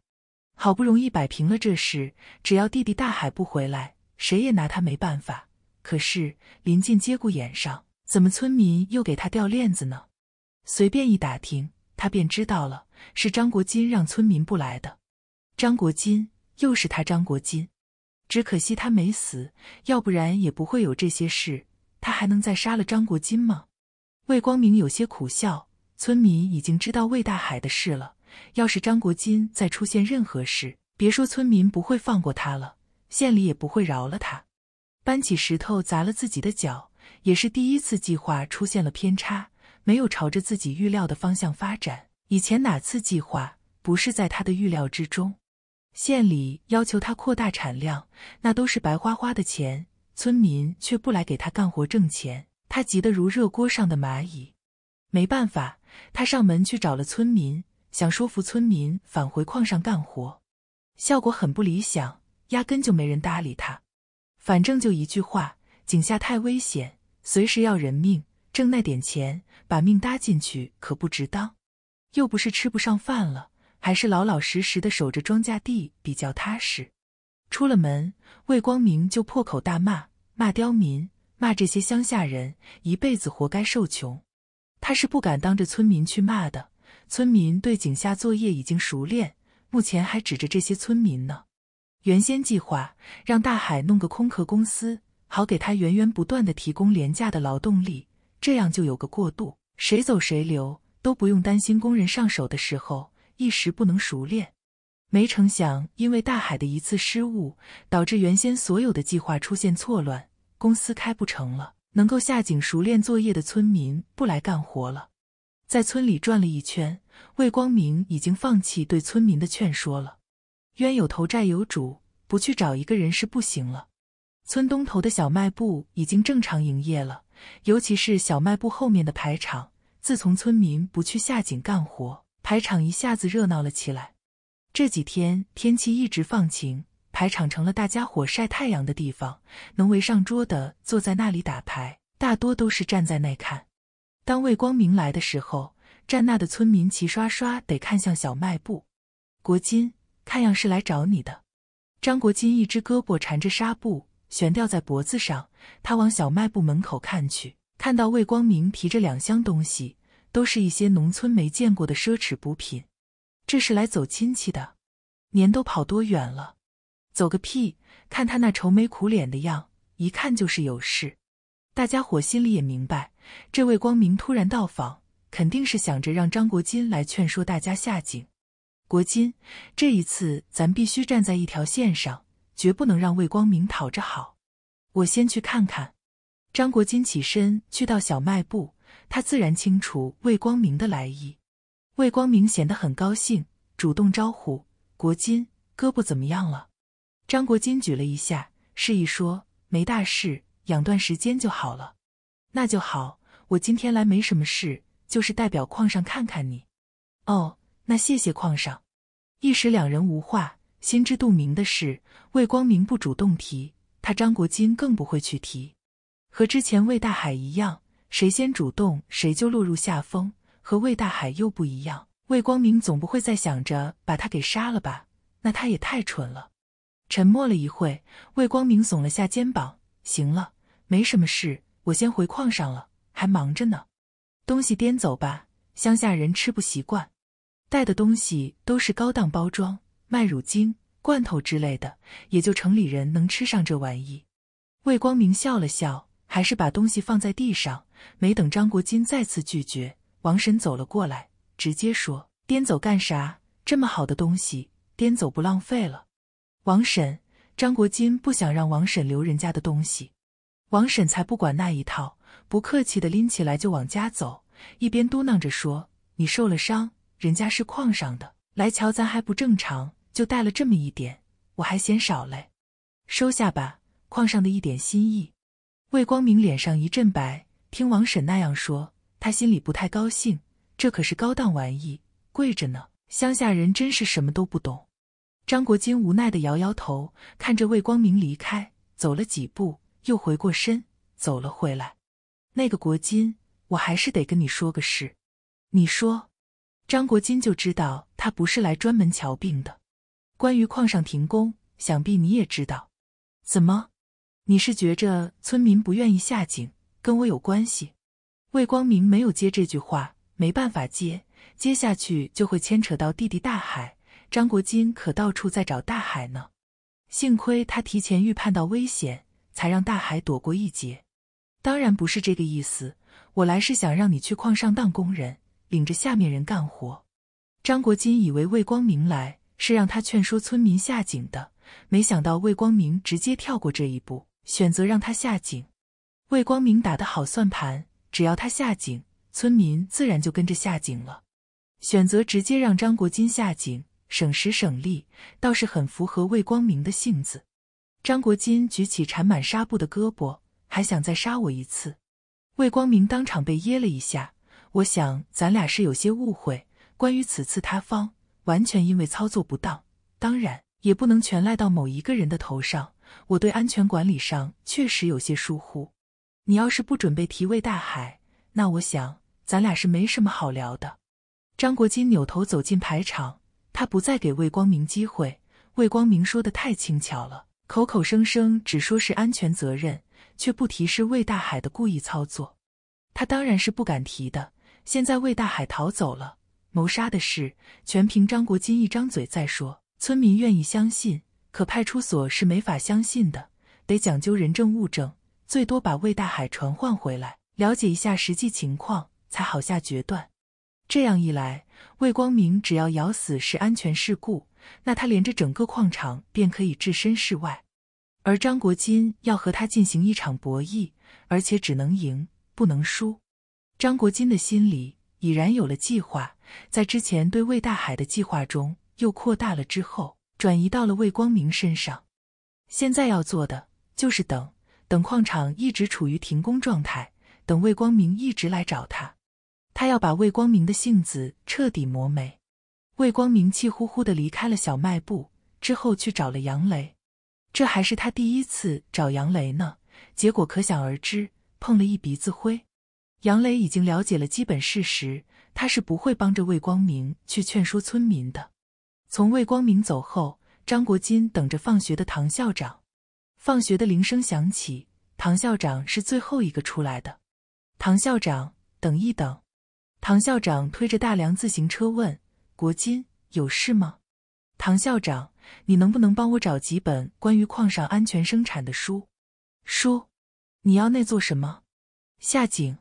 Speaker 1: 好不容易摆平了这事，只要弟弟大海不回来，谁也拿他没办法。可是临近节骨眼上，怎么村民又给他掉链子呢？随便一打听，他便知道了是张国金让村民不来的。张国金，又是他张国金。只可惜他没死，要不然也不会有这些事。他还能再杀了张国金吗？魏光明有些苦笑。村民已经知道魏大海的事了。要是张国金再出现任何事，别说村民不会放过他了，县里也不会饶了他。搬起石头砸了自己的脚，也是第一次计划出现了偏差，没有朝着自己预料的方向发展。以前哪次计划不是在他的预料之中？县里要求他扩大产量，那都是白花花的钱，村民却不来给他干活挣钱，他急得如热锅上的蚂蚁。没办法。他上门去找了村民，想说服村民返回矿上干活，效果很不理想，压根就没人搭理他。反正就一句话：井下太危险，随时要人命，挣那点钱，把命搭进去可不值当。又不是吃不上饭了，还是老老实实的守着庄稼地比较踏实。出了门，魏光明就破口大骂，骂刁民，骂这些乡下人，一辈子活该受穷。他是不敢当着村民去骂的。村民对井下作业已经熟练，目前还指着这些村民呢。原先计划让大海弄个空壳公司，好给他源源不断的提供廉价的劳动力，这样就有个过渡，谁走谁留都不用担心工人上手的时候一时不能熟练。没成想，因为大海的一次失误，导致原先所有的计划出现错乱，公司开不成了。能够下井熟练作业的村民不来干活了，在村里转了一圈，魏光明已经放弃对村民的劝说了。冤有头债有主，不去找一个人是不行了。村东头的小卖部已经正常营业了，尤其是小卖部后面的排场，自从村民不去下井干活，排场一下子热闹了起来。这几天天气一直放晴。牌场成了大家伙晒太阳的地方，能围上桌的坐在那里打牌，大多都是站在那看。当魏光明来的时候，站那的村民齐刷刷得看向小卖部。国金，看样是来找你的。张国金一只胳膊缠着纱布悬吊在脖子上，他往小卖部门口看去，看到魏光明提着两箱东西，都是一些农村没见过的奢侈补品。这是来走亲戚的，年都跑多远了？走个屁！看他那愁眉苦脸的样，一看就是有事。大家伙心里也明白，这位光明突然到访，肯定是想着让张国金来劝说大家下井。国金，这一次咱必须站在一条线上，绝不能让魏光明讨着好。我先去看看。张国金起身去到小卖部，他自然清楚魏光明的来意。魏光明显得很高兴，主动招呼国金：“胳膊怎么样了？”张国金举了一下，示意说：“没大事，养段时间就好了。”那就好，我今天来没什么事，就是代表矿上看看你。哦，那谢谢矿上。一时两人无话，心知肚明的是，魏光明不主动提，他张国金更不会去提。和之前魏大海一样，谁先主动谁就落入下风。和魏大海又不一样，魏光明总不会再想着把他给杀了吧？那他也太蠢了。沉默了一会，魏光明耸了下肩膀：“行了，没什么事，我先回矿上了，还忙着呢。东西掂走吧，乡下人吃不习惯。带的东西都是高档包装，麦乳精、罐头之类的，也就城里人能吃上这玩意。”魏光明笑了笑，还是把东西放在地上。没等张国金再次拒绝，王婶走了过来，直接说：“掂走干啥？这么好的东西，掂走不浪费了。”王婶，张国金不想让王婶留人家的东西，王婶才不管那一套，不客气的拎起来就往家走，一边嘟囔着说：“你受了伤，人家是矿上的，来瞧咱还不正常，就带了这么一点，我还嫌少嘞，收下吧，矿上的一点心意。”魏光明脸上一阵白，听王婶那样说，他心里不太高兴，这可是高档玩意，贵着呢，乡下人真是什么都不懂。张国金无奈的摇摇头，看着魏光明离开，走了几步，又回过身走了回来。那个国金，我还是得跟你说个事。你说，张国金就知道他不是来专门瞧病的。关于矿上停工，想必你也知道。怎么？你是觉着村民不愿意下井，跟我有关系？魏光明没有接这句话，没办法接，接下去就会牵扯到弟弟大海。张国金可到处在找大海呢，幸亏他提前预判到危险，才让大海躲过一劫。当然不是这个意思，我来是想让你去矿上当工人，领着下面人干活。张国金以为魏光明来是让他劝说村民下井的，没想到魏光明直接跳过这一步，选择让他下井。魏光明打的好算盘，只要他下井，村民自然就跟着下井了。选择直接让张国金下井。省时省力，倒是很符合魏光明的性子。张国金举起缠满纱布的胳膊，还想再杀我一次。魏光明当场被噎了一下。我想咱俩是有些误会。关于此次塌方，完全因为操作不当，当然也不能全赖到某一个人的头上。我对安全管理上确实有些疏忽。你要是不准备提魏大海，那我想咱俩是没什么好聊的。张国金扭头走进排场。他不再给魏光明机会。魏光明说的太轻巧了，口口声声只说是安全责任，却不提是魏大海的故意操作。他当然是不敢提的。现在魏大海逃走了，谋杀的事全凭张国金一张嘴再说。村民愿意相信，可派出所是没法相信的，得讲究人证物证，最多把魏大海传唤回来，了解一下实际情况，才好下决断。这样一来。魏光明只要咬死是安全事故，那他连着整个矿场便可以置身事外。而张国金要和他进行一场博弈，而且只能赢不能输。张国金的心里已然有了计划，在之前对魏大海的计划中又扩大了之后，转移到了魏光明身上。现在要做的就是等，等矿场一直处于停工状态，等魏光明一直来找他。他要把魏光明的性子彻底磨没。魏光明气呼呼的离开了小卖部，之后去找了杨雷。这还是他第一次找杨雷呢，结果可想而知，碰了一鼻子灰。杨雷已经了解了基本事实，他是不会帮着魏光明去劝说村民的。从魏光明走后，张国金等着放学的唐校长。放学的铃声响起，唐校长是最后一个出来的。唐校长，等一等。唐校长推着大梁自行车问：“国金，有事吗？”唐校长，你能不能帮我找几本关于矿上安全生产的书？书，你要那做什么？下井？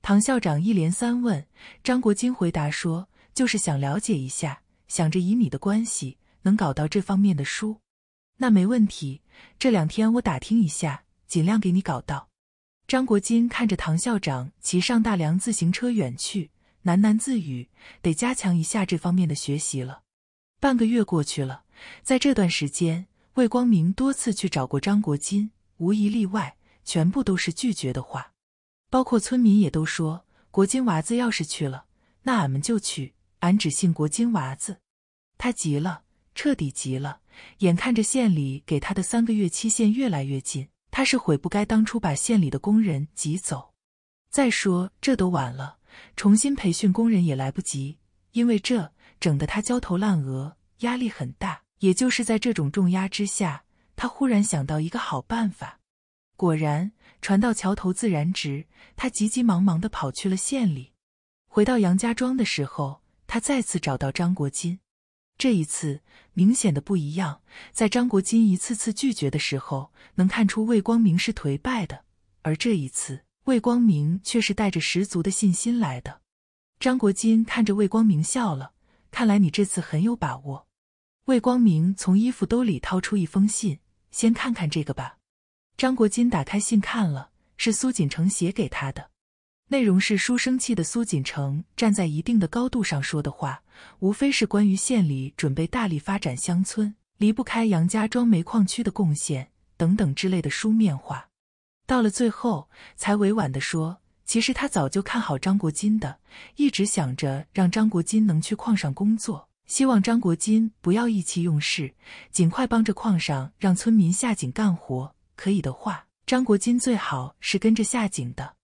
Speaker 1: 唐校长一连三问。张国金回答说：“就是想了解一下，想着以你的关系能搞到这方面的书。”那没问题，这两天我打听一下，尽量给你搞到。张国金看着唐校长骑上大梁自行车远去。喃喃自语：“得加强一下这方面的学习了。”半个月过去了，在这段时间，魏光明多次去找过张国金，无一例外，全部都是拒绝的话。包括村民也都说：“国金娃子要是去了，那俺们就去，俺只信国金娃子。”他急了，彻底急了。眼看着县里给他的三个月期限越来越近，他是悔不该当初把县里的工人挤走。再说，这都晚了。重新培训工人也来不及，因为这整得他焦头烂额，压力很大。也就是在这种重压之下，他忽然想到一个好办法。果然，船到桥头自然直。他急急忙忙地跑去了县里。回到杨家庄的时候，他再次找到张国金。这一次明显的不一样，在张国金一次次拒绝的时候，能看出魏光明是颓败的，而这一次。魏光明却是带着十足的信心来的。张国金看着魏光明笑了，看来你这次很有把握。魏光明从衣服兜里掏出一封信，先看看这个吧。张国金打开信看了，是苏锦成写给他的，内容是书生气的苏锦成站在一定的高度上说的话，无非是关于县里准备大力发展乡村，离不开杨家庄煤矿区的贡献等等之类的书面话。到了最后，才委婉地说：“其实他早就看好张国金的，一直想着让张国金能去矿上工作，希望张国金不要意气用事，尽快帮着矿上让村民下井干活。可以的话，张国金最好是跟着下井的。”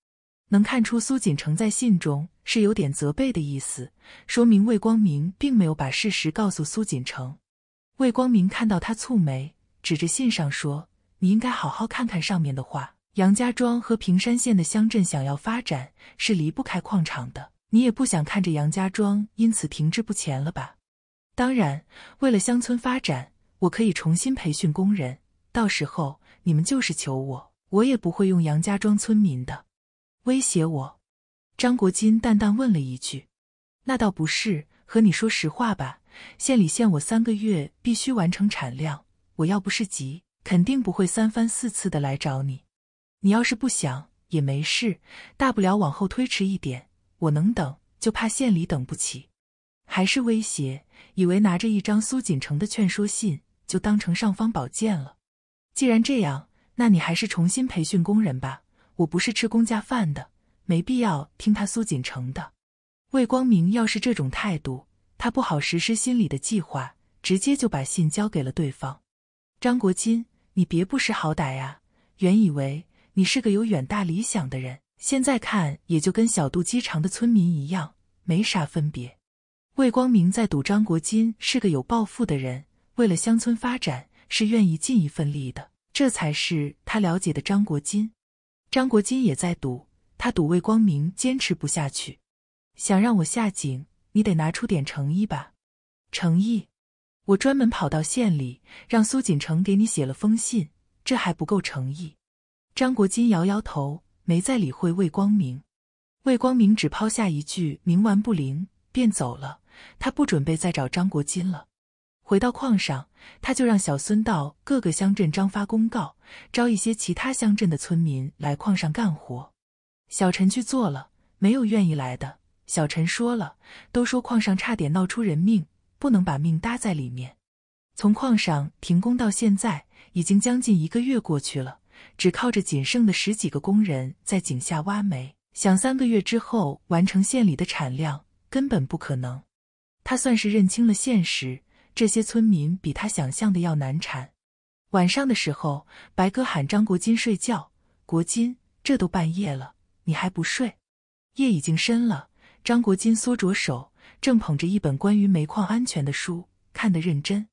Speaker 1: 能看出苏锦成在信中是有点责备的意思，说明魏光明并没有把事实告诉苏锦成。魏光明看到他蹙眉，指着信上说：“你应该好好看看上面的话。”杨家庄和平山县的乡镇想要发展，是离不开矿场的。你也不想看着杨家庄因此停滞不前了吧？当然，为了乡村发展，我可以重新培训工人。到时候你们就是求我，我也不会用杨家庄村民的威胁我。”张国金淡淡问了一句，“那倒不是，和你说实话吧，县里限我三个月必须完成产量，我要不是急，肯定不会三番四次的来找你。”你要是不想也没事，大不了往后推迟一点，我能等，就怕县里等不起。还是威胁，以为拿着一张苏锦城的劝说信就当成尚方宝剑了。既然这样，那你还是重新培训工人吧。我不是吃公家饭的，没必要听他苏锦城的。魏光明要是这种态度，他不好实施心里的计划，直接就把信交给了对方。张国金，你别不识好歹啊！原以为。你是个有远大理想的人，现在看也就跟小肚鸡肠的村民一样，没啥分别。魏光明在赌张国金是个有抱负的人，为了乡村发展是愿意尽一份力的，这才是他了解的张国金。张国金也在赌，他赌魏光明坚持不下去，想让我下井，你得拿出点诚意吧？诚意，我专门跑到县里让苏锦城给你写了封信，这还不够诚意。张国金摇摇头，没再理会魏光明。魏光明只抛下一句“冥顽不灵”，便走了。他不准备再找张国金了。回到矿上，他就让小孙到各个乡镇张发公告，招一些其他乡镇的村民来矿上干活。小陈去做了，没有愿意来的。小陈说了：“都说矿上差点闹出人命，不能把命搭在里面。”从矿上停工到现在，已经将近一个月过去了。只靠着仅剩的十几个工人在井下挖煤，想三个月之后完成县里的产量，根本不可能。他算是认清了现实，这些村民比他想象的要难缠。晚上的时候，白哥喊张国金睡觉。国金，这都半夜了，你还不睡？夜已经深了，张国金缩着手，正捧着一本关于煤矿安全的书看得认真。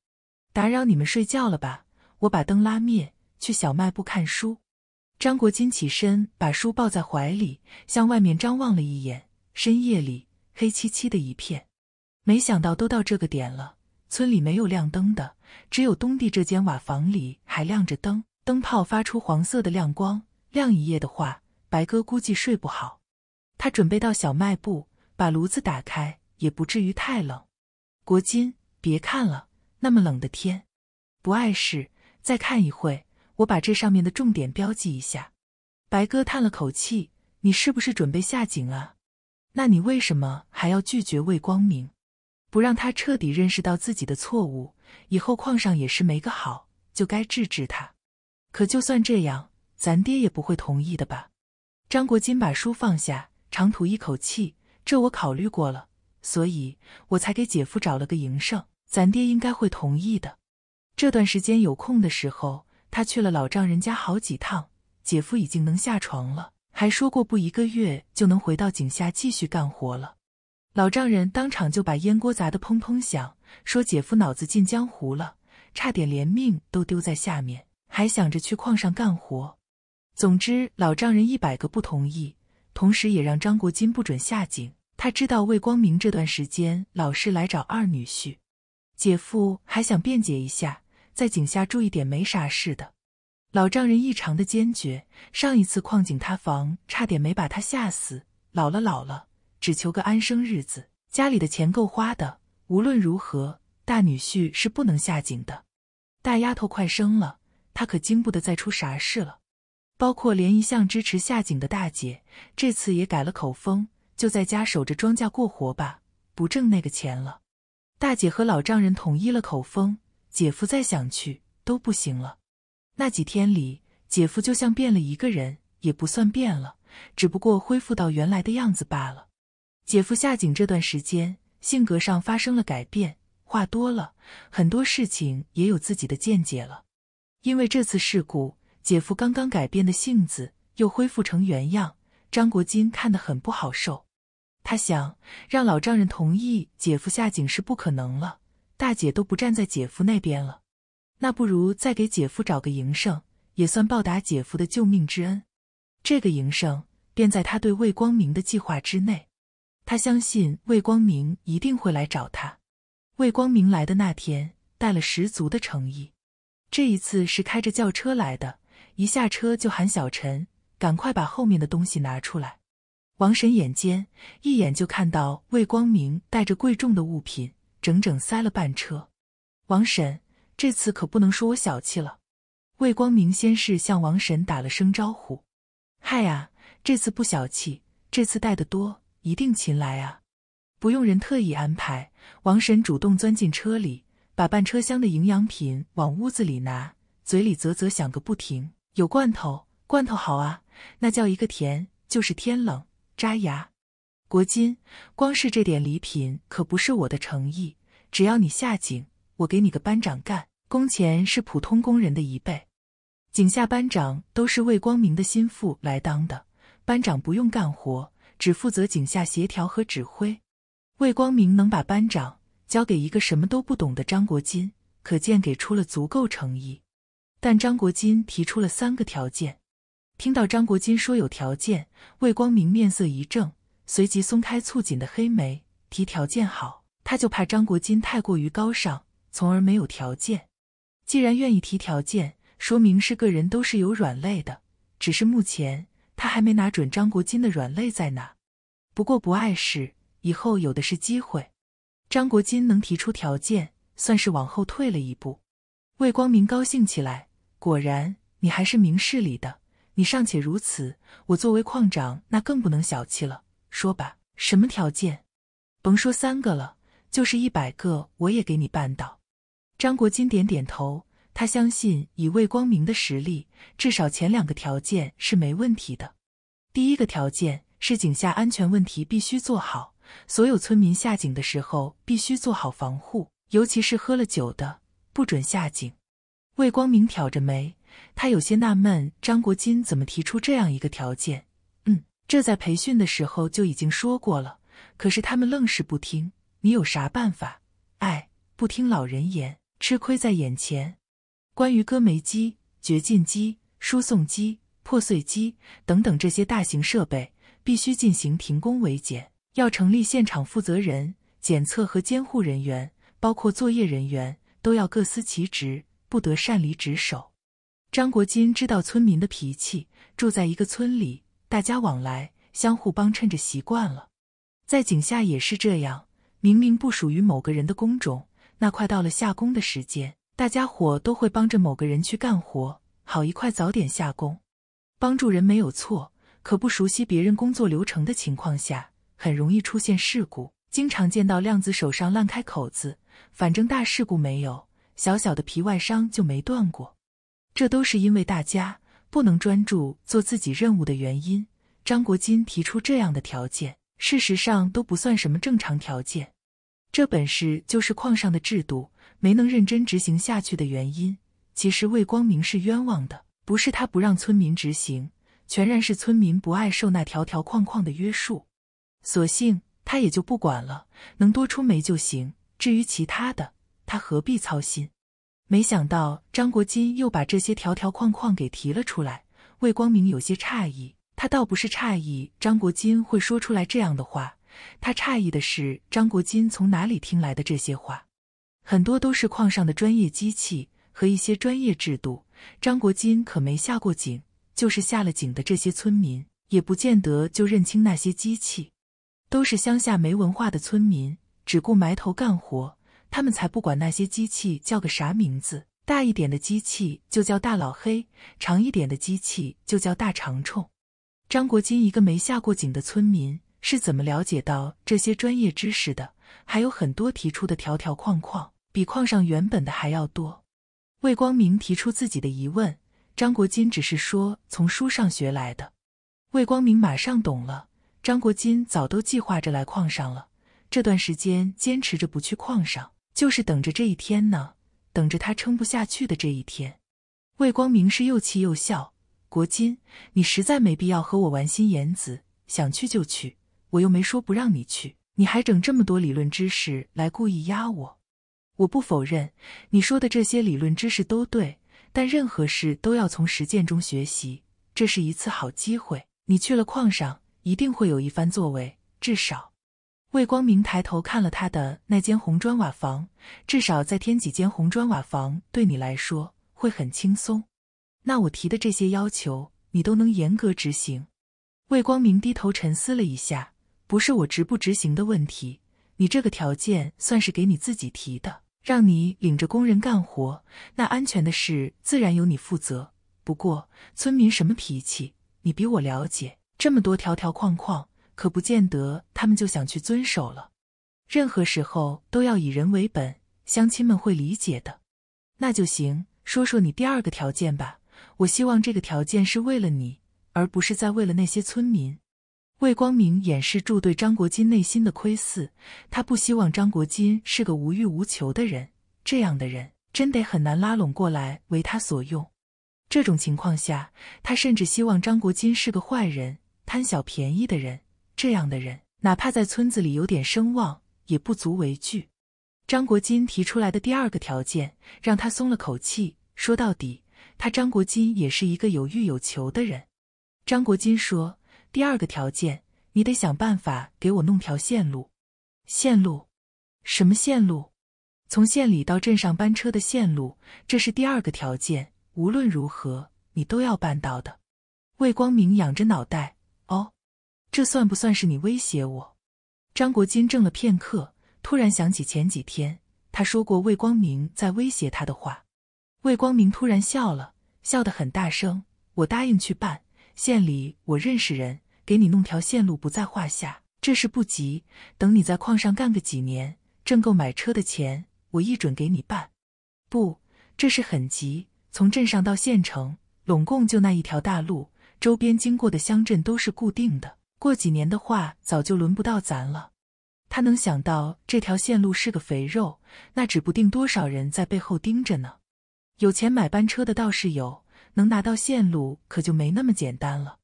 Speaker 1: 打扰你们睡觉了吧？我把灯拉灭。去小卖部看书，张国金起身把书抱在怀里，向外面张望了一眼。深夜里黑漆漆的一片，没想到都到这个点了，村里没有亮灯的，只有东地这间瓦房里还亮着灯，灯泡发出黄色的亮光。亮一夜的话，白哥估计睡不好。他准备到小卖部把炉子打开，也不至于太冷。国金，别看了，那么冷的天，不碍事，再看一会我把这上面的重点标记一下。白哥叹了口气：“你是不是准备下井啊？那你为什么还要拒绝魏光明？不让他彻底认识到自己的错误，以后矿上也是没个好，就该治治他。可就算这样，咱爹也不会同意的吧？”张国金把书放下，长吐一口气：“这我考虑过了，所以我才给姐夫找了个营生。咱爹应该会同意的。这段时间有空的时候。”他去了老丈人家好几趟，姐夫已经能下床了，还说过不一个月就能回到井下继续干活了。老丈人当场就把烟锅砸得砰砰响，说姐夫脑子进浆糊了，差点连命都丢在下面，还想着去矿上干活。总之，老丈人一百个不同意，同时也让张国金不准下井。他知道魏光明这段时间老是来找二女婿，姐夫还想辩解一下。在井下住一点没啥事的，老丈人异常的坚决。上一次矿井塌房，差点没把他吓死。老了老了，只求个安生日子。家里的钱够花的，无论如何，大女婿是不能下井的。大丫头快生了，他可经不得再出啥事了。包括连一向支持下井的大姐，这次也改了口风，就在家守着庄稼过活吧，不挣那个钱了。大姐和老丈人统一了口风。姐夫再想去都不行了。那几天里，姐夫就像变了一个人，也不算变了，只不过恢复到原来的样子罢了。姐夫下井这段时间，性格上发生了改变，话多了，很多事情也有自己的见解了。因为这次事故，姐夫刚刚改变的性子又恢复成原样，张国金看得很不好受。他想让老丈人同意姐夫下井是不可能了。大姐都不站在姐夫那边了，那不如再给姐夫找个营生，也算报答姐夫的救命之恩。这个营生便在他对魏光明的计划之内。他相信魏光明一定会来找他。魏光明来的那天带了十足的诚意，这一次是开着轿车来的，一下车就喊小陈赶快把后面的东西拿出来。王婶眼尖，一眼就看到魏光明带着贵重的物品。整整塞了半车，王婶，这次可不能说我小气了。魏光明先是向王婶打了声招呼：“嗨呀，这次不小气，这次带的多，一定勤来啊，不用人特意安排。”王婶主动钻进车里，把半车厢的营养品往屋子里拿，嘴里啧啧响个不停：“有罐头，罐头好啊，那叫一个甜，就是天冷扎牙。”国金，光是这点礼品可不是我的诚意。只要你下井，我给你个班长干，工钱是普通工人的一倍。井下班长都是魏光明的心腹来当的，班长不用干活，只负责井下协调和指挥。魏光明能把班长交给一个什么都不懂的张国金，可见给出了足够诚意。但张国金提出了三个条件。听到张国金说有条件，魏光明面色一正。随即松开蹙紧的黑眉，提条件好，他就怕张国金太过于高尚，从而没有条件。既然愿意提条件，说明是个人都是有软肋的，只是目前他还没拿准张国金的软肋在哪。不过不碍事，以后有的是机会。张国金能提出条件，算是往后退了一步。魏光明高兴起来，果然你还是明事理的，你尚且如此，我作为矿长那更不能小气了。说吧，什么条件？甭说三个了，就是一百个我也给你办到。张国金点点头，他相信以魏光明的实力，至少前两个条件是没问题的。第一个条件是井下安全问题必须做好，所有村民下井的时候必须做好防护，尤其是喝了酒的不准下井。魏光明挑着眉，他有些纳闷，张国金怎么提出这样一个条件？这在培训的时候就已经说过了，可是他们愣是不听。你有啥办法？哎，不听老人言，吃亏在眼前。关于割煤机、掘进机、输送机、破碎机等等这些大型设备，必须进行停工维检。要成立现场负责人、检测和监护人员，包括作业人员，都要各司其职，不得擅离职守。张国金知道村民的脾气，住在一个村里。大家往来，相互帮衬着习惯了，在井下也是这样。明明不属于某个人的工种，那快到了下工的时间，大家伙都会帮着某个人去干活，好一块早点下工。帮助人没有错，可不熟悉别人工作流程的情况下，很容易出现事故。经常见到亮子手上烂开口子，反正大事故没有，小小的皮外伤就没断过。这都是因为大家。不能专注做自己任务的原因，张国金提出这样的条件，事实上都不算什么正常条件。这本是就是矿上的制度没能认真执行下去的原因。其实魏光明是冤枉的，不是他不让村民执行，全然是村民不爱受那条条框框的约束。索性他也就不管了，能多出煤就行。至于其他的，他何必操心？没想到张国金又把这些条条框框给提了出来。魏光明有些诧异，他倒不是诧异张国金会说出来这样的话，他诧异的是张国金从哪里听来的这些话。很多都是矿上的专业机器和一些专业制度，张国金可没下过井，就是下了井的这些村民也不见得就认清那些机器。都是乡下没文化的村民，只顾埋头干活。他们才不管那些机器叫个啥名字，大一点的机器就叫大老黑，长一点的机器就叫大长虫。张国金一个没下过井的村民是怎么了解到这些专业知识的？还有很多提出的条条框框，比矿上原本的还要多。魏光明提出自己的疑问，张国金只是说从书上学来的。魏光明马上懂了，张国金早都计划着来矿上了，这段时间坚持着不去矿上。就是等着这一天呢，等着他撑不下去的这一天。魏光明是又气又笑。国金，你实在没必要和我玩心眼子。想去就去，我又没说不让你去，你还整这么多理论知识来故意压我。我不否认你说的这些理论知识都对，但任何事都要从实践中学习。这是一次好机会，你去了矿上一定会有一番作为，至少。魏光明抬头看了他的那间红砖瓦房，至少再添几间红砖瓦房，对你来说会很轻松。那我提的这些要求，你都能严格执行？魏光明低头沉思了一下，不是我执不执行的问题。你这个条件算是给你自己提的，让你领着工人干活，那安全的事自然由你负责。不过，村民什么脾气，你比我了解。这么多条条框框。可不见得，他们就想去遵守了。任何时候都要以人为本，乡亲们会理解的，那就行。说说你第二个条件吧。我希望这个条件是为了你，而不是在为了那些村民。魏光明掩饰住对张国金内心的窥伺，他不希望张国金是个无欲无求的人。这样的人真得很难拉拢过来为他所用。这种情况下，他甚至希望张国金是个坏人，贪小便宜的人。这样的人，哪怕在村子里有点声望，也不足为惧。张国金提出来的第二个条件让他松了口气。说到底，他张国金也是一个有欲有求的人。张国金说：“第二个条件，你得想办法给我弄条线路。线路？什么线路？从县里到镇上班车的线路，这是第二个条件，无论如何你都要办到的。”魏光明仰着脑袋。这算不算是你威胁我？张国金怔了片刻，突然想起前几天他说过魏光明在威胁他的话。魏光明突然笑了笑得很大声：“我答应去办，县里我认识人，给你弄条线路不在话下。这事不急，等你在矿上干个几年，挣够买车的钱，我一准给你办。不，这事很急，从镇上到县城，拢共就那一条大路，周边经过的乡镇都是固定的。”过几年的话，早就轮不到咱了。他能想到这条线路是个肥肉，那指不定多少人在背后盯着呢。有钱买班车的倒是有，能拿到线路可就没那么简单了。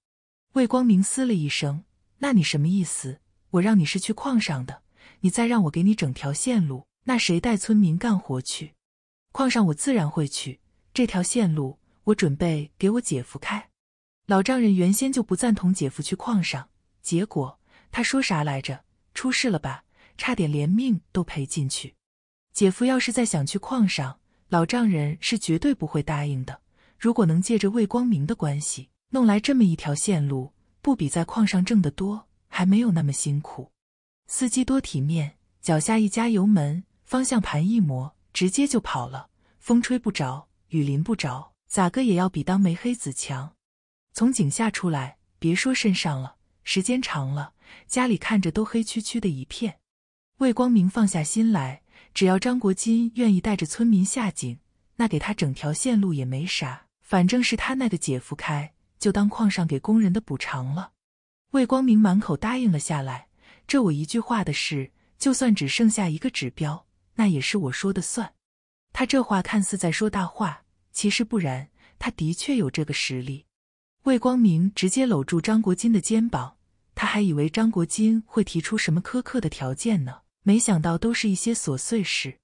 Speaker 1: 魏光明嘶了一声：“那你什么意思？我让你是去矿上的，你再让我给你整条线路，那谁带村民干活去？矿上我自然会去，这条线路我准备给我姐夫开。老丈人原先就不赞同姐夫去矿上。”结果他说啥来着？出事了吧？差点连命都赔进去。姐夫要是再想去矿上，老丈人是绝对不会答应的。如果能借着魏光明的关系弄来这么一条线路，不比在矿上挣得多，还没有那么辛苦。司机多体面，脚下一加油门，方向盘一磨，直接就跑了。风吹不着，雨淋不着，咋个也要比当煤黑子强。从井下出来，别说身上了。时间长了，家里看着都黑黢黢的一片。魏光明放下心来，只要张国金愿意带着村民下井，那给他整条线路也没啥，反正是他那个姐夫开，就当矿上给工人的补偿了。魏光明满口答应了下来，这我一句话的事，就算只剩下一个指标，那也是我说的算。他这话看似在说大话，其实不然，他的确有这个实力。魏光明直接搂住张国金的肩膀，他还以为张国金会提出什么苛刻的条件呢，没想到都是一些琐碎事。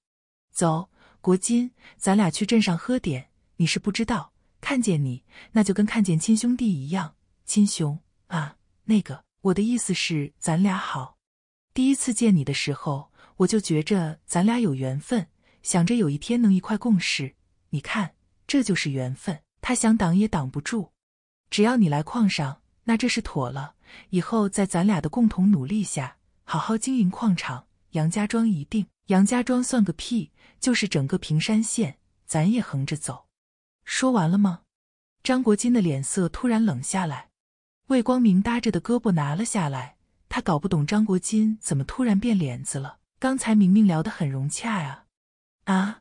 Speaker 1: 走，国金，咱俩去镇上喝点。你是不知道，看见你那就跟看见亲兄弟一样，亲兄啊。那个，我的意思是，咱俩好。第一次见你的时候，我就觉着咱俩有缘分，想着有一天能一块共事。你看，这就是缘分。他想挡也挡不住。只要你来矿上，那这是妥了。以后在咱俩的共同努力下，好好经营矿场，杨家庄一定。杨家庄算个屁，就是整个平山县，咱也横着走。说完了吗？张国金的脸色突然冷下来，魏光明搭着的胳膊拿了下来。他搞不懂张国金怎么突然变脸子了，刚才明明聊得很融洽啊！啊，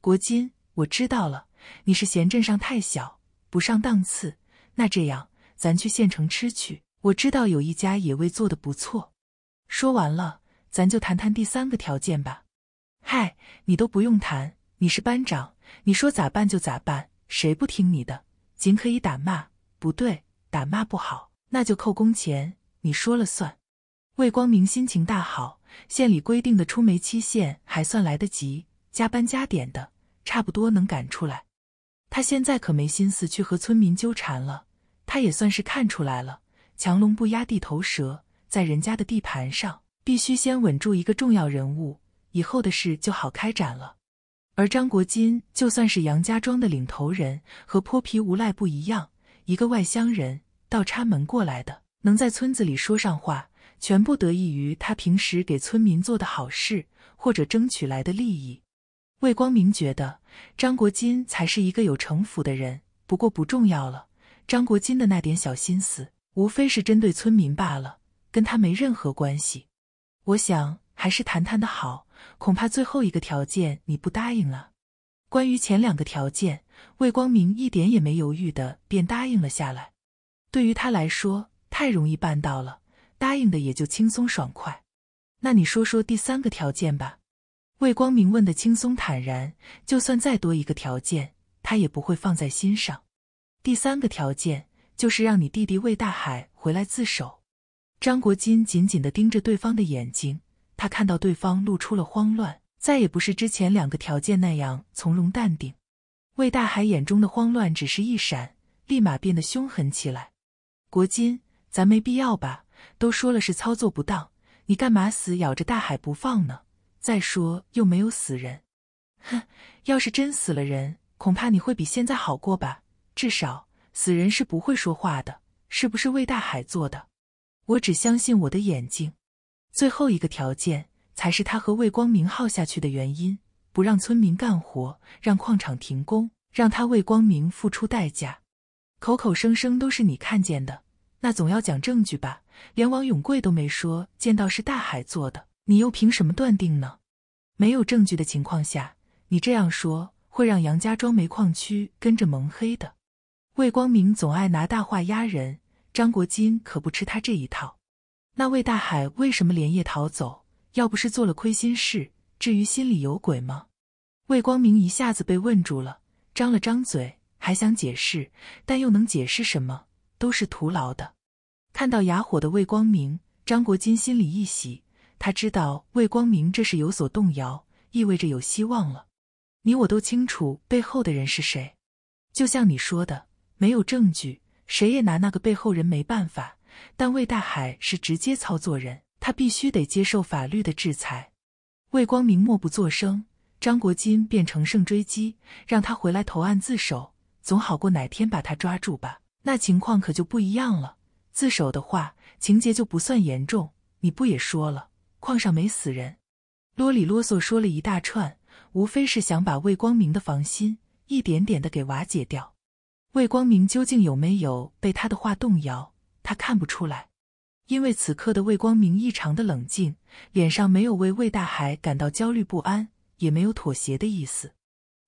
Speaker 1: 国金，我知道了，你是嫌镇上太小，不上档次。那这样，咱去县城吃去。我知道有一家野味做的不错。说完了，咱就谈谈第三个条件吧。嗨，你都不用谈，你是班长，你说咋办就咋办。谁不听你的，尽可以打骂。不对，打骂不好，那就扣工钱。你说了算。魏光明心情大好，县里规定的出煤期限还算来得及，加班加点的，差不多能赶出来。他现在可没心思去和村民纠缠了。他也算是看出来了，强龙不压地头蛇，在人家的地盘上，必须先稳住一个重要人物，以后的事就好开展了。而张国金就算是杨家庄的领头人，和泼皮无赖不一样，一个外乡人倒插门过来的，能在村子里说上话，全部得益于他平时给村民做的好事或者争取来的利益。魏光明觉得张国金才是一个有城府的人，不过不重要了。张国金的那点小心思，无非是针对村民罢了，跟他没任何关系。我想还是谈谈的好，恐怕最后一个条件你不答应了。关于前两个条件，魏光明一点也没犹豫的便答应了下来。对于他来说，太容易办到了，答应的也就轻松爽快。那你说说第三个条件吧。魏光明问的轻松坦然，就算再多一个条件，他也不会放在心上。第三个条件就是让你弟弟魏大海回来自首。张国金紧紧的盯着对方的眼睛，他看到对方露出了慌乱，再也不是之前两个条件那样从容淡定。魏大海眼中的慌乱只是一闪，立马变得凶狠起来。国金，咱没必要吧？都说了是操作不当，你干嘛死咬着大海不放呢？再说又没有死人，哼！要是真死了人，恐怕你会比现在好过吧？至少死人是不会说话的，是不是魏大海做的？我只相信我的眼睛。最后一个条件才是他和魏光明耗下去的原因，不让村民干活，让矿场停工，让他为光明付出代价。口口声声都是你看见的，那总要讲证据吧？连王永贵都没说见到是大海做的。你又凭什么断定呢？没有证据的情况下，你这样说会让杨家庄煤矿区跟着蒙黑的。魏光明总爱拿大话压人，张国金可不吃他这一套。那魏大海为什么连夜逃走？要不是做了亏心事，至于心里有鬼吗？魏光明一下子被问住了，张了张嘴，还想解释，但又能解释什么？都是徒劳的。看到哑火的魏光明，张国金心里一喜。他知道魏光明这是有所动摇，意味着有希望了。你我都清楚背后的人是谁，就像你说的，没有证据，谁也拿那个背后人没办法。但魏大海是直接操作人，他必须得接受法律的制裁。魏光明默不作声，张国金便乘胜追击，让他回来投案自首，总好过哪天把他抓住吧？那情况可就不一样了。自首的话，情节就不算严重。你不也说了？矿上没死人，啰里啰嗦说了一大串，无非是想把魏光明的防心一点点的给瓦解掉。魏光明究竟有没有被他的话动摇，他看不出来，因为此刻的魏光明异常的冷静，脸上没有为魏大海感到焦虑不安，也没有妥协的意思。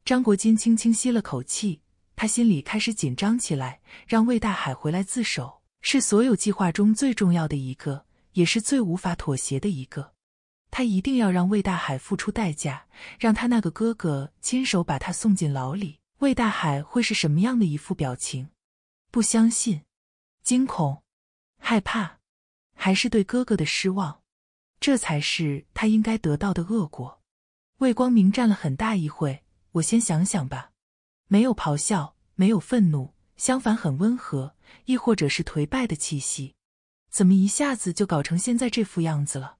Speaker 1: 张国金轻轻吸了口气，他心里开始紧张起来。让魏大海回来自首，是所有计划中最重要的一个。也是最无法妥协的一个，他一定要让魏大海付出代价，让他那个哥哥亲手把他送进牢里。魏大海会是什么样的一副表情？不相信？惊恐？害怕？还是对哥哥的失望？这才是他应该得到的恶果。魏光明站了很大一会，我先想想吧。没有咆哮，没有愤怒，相反很温和，亦或者是颓败的气息。怎么一下子就搞成现在这副样子了？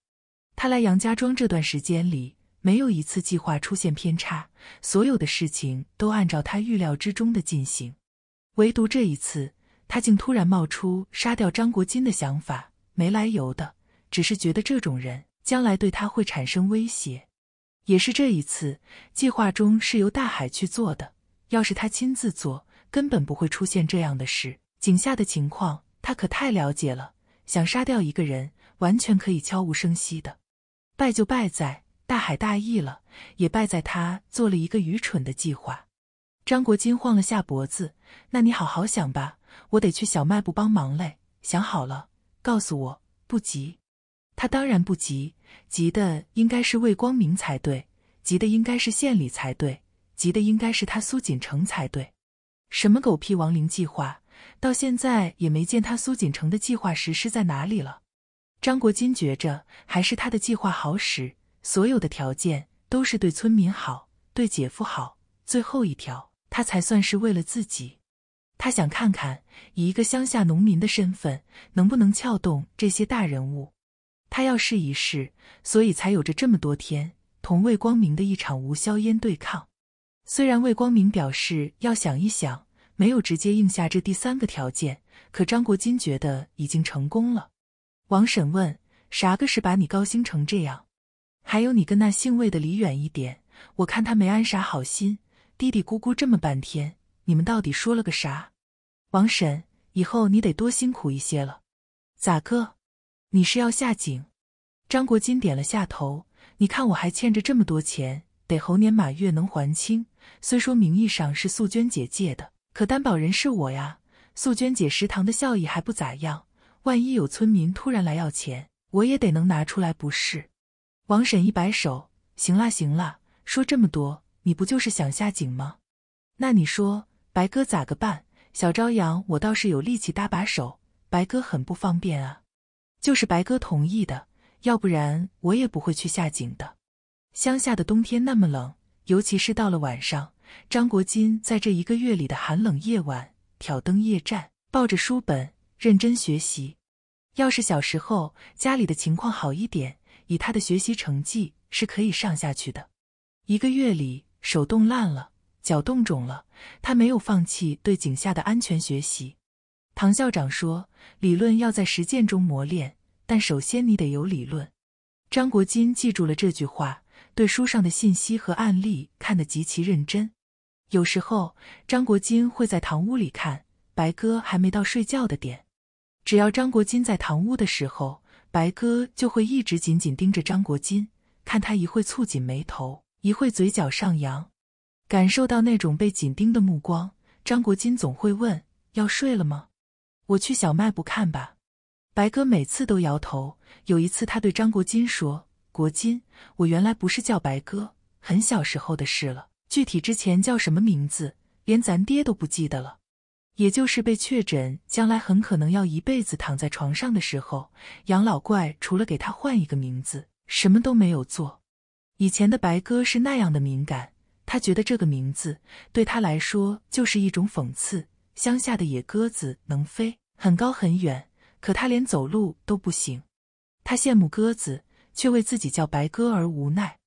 Speaker 1: 他来杨家庄这段时间里，没有一次计划出现偏差，所有的事情都按照他预料之中的进行。唯独这一次，他竟突然冒出杀掉张国金的想法，没来由的，只是觉得这种人将来对他会产生威胁。也是这一次，计划中是由大海去做的，要是他亲自做，根本不会出现这样的事。井下的情况，他可太了解了。想杀掉一个人，完全可以悄无声息的。败就败在大海大意了，也败在他做了一个愚蠢的计划。张国金晃了下脖子，那你好好想吧，我得去小卖部帮忙嘞。想好了，告诉我。不急。他当然不急，急的应该是魏光明才对，急的应该是县里才对，急的应该是他苏锦城才对。什么狗屁亡灵计划？到现在也没见他苏锦城的计划实施在哪里了。张国金觉着还是他的计划好使，所有的条件都是对村民好，对姐夫好，最后一条他才算是为了自己。他想看看以一个乡下农民的身份，能不能撬动这些大人物。他要试一试，所以才有着这么多天同魏光明的一场无硝烟对抗。虽然魏光明表示要想一想。没有直接应下这第三个条件，可张国金觉得已经成功了。王婶问：“啥个是把你高兴成这样？还有你跟那姓魏的离远一点，我看他没安啥好心。”嘀嘀咕咕这么半天，你们到底说了个啥？王婶，以后你得多辛苦一些了。咋个？你是要下井？张国金点了下头。你看我还欠着这么多钱，得猴年马月能还清？虽说名义上是素娟姐借的。可担保人是我呀，素娟姐，食堂的效益还不咋样，万一有村民突然来要钱，我也得能拿出来，不是？王婶一摆手，行啦行啦，说这么多，你不就是想下井吗？那你说白哥咋个办？小朝阳，我倒是有力气搭把手，白哥很不方便啊。就是白哥同意的，要不然我也不会去下井的。乡下的冬天那么冷，尤其是到了晚上。张国金在这一个月里的寒冷夜晚，挑灯夜战，抱着书本认真学习。要是小时候家里的情况好一点，以他的学习成绩是可以上下去的。一个月里，手冻烂了，脚冻肿了，他没有放弃对井下的安全学习。唐校长说：“理论要在实践中磨练，但首先你得有理论。”张国金记住了这句话，对书上的信息和案例看得极其认真。有时候，张国金会在堂屋里看白鸽，还没到睡觉的点。只要张国金在堂屋的时候，白鸽就会一直紧紧盯着张国金，看他一会蹙紧眉头，一会嘴角上扬。感受到那种被紧盯的目光，张国金总会问：“要睡了吗？”“我去小卖部看吧。”白鸽每次都摇头。有一次，他对张国金说：“国金，我原来不是叫白鸽，很小时候的事了。”具体之前叫什么名字，连咱爹都不记得了。也就是被确诊，将来很可能要一辈子躺在床上的时候，杨老怪除了给他换一个名字，什么都没有做。以前的白鸽是那样的敏感，他觉得这个名字对他来说就是一种讽刺。乡下的野鸽子能飞很高很远，可他连走路都不行。他羡慕鸽子，却为自己叫白鸽而无奈。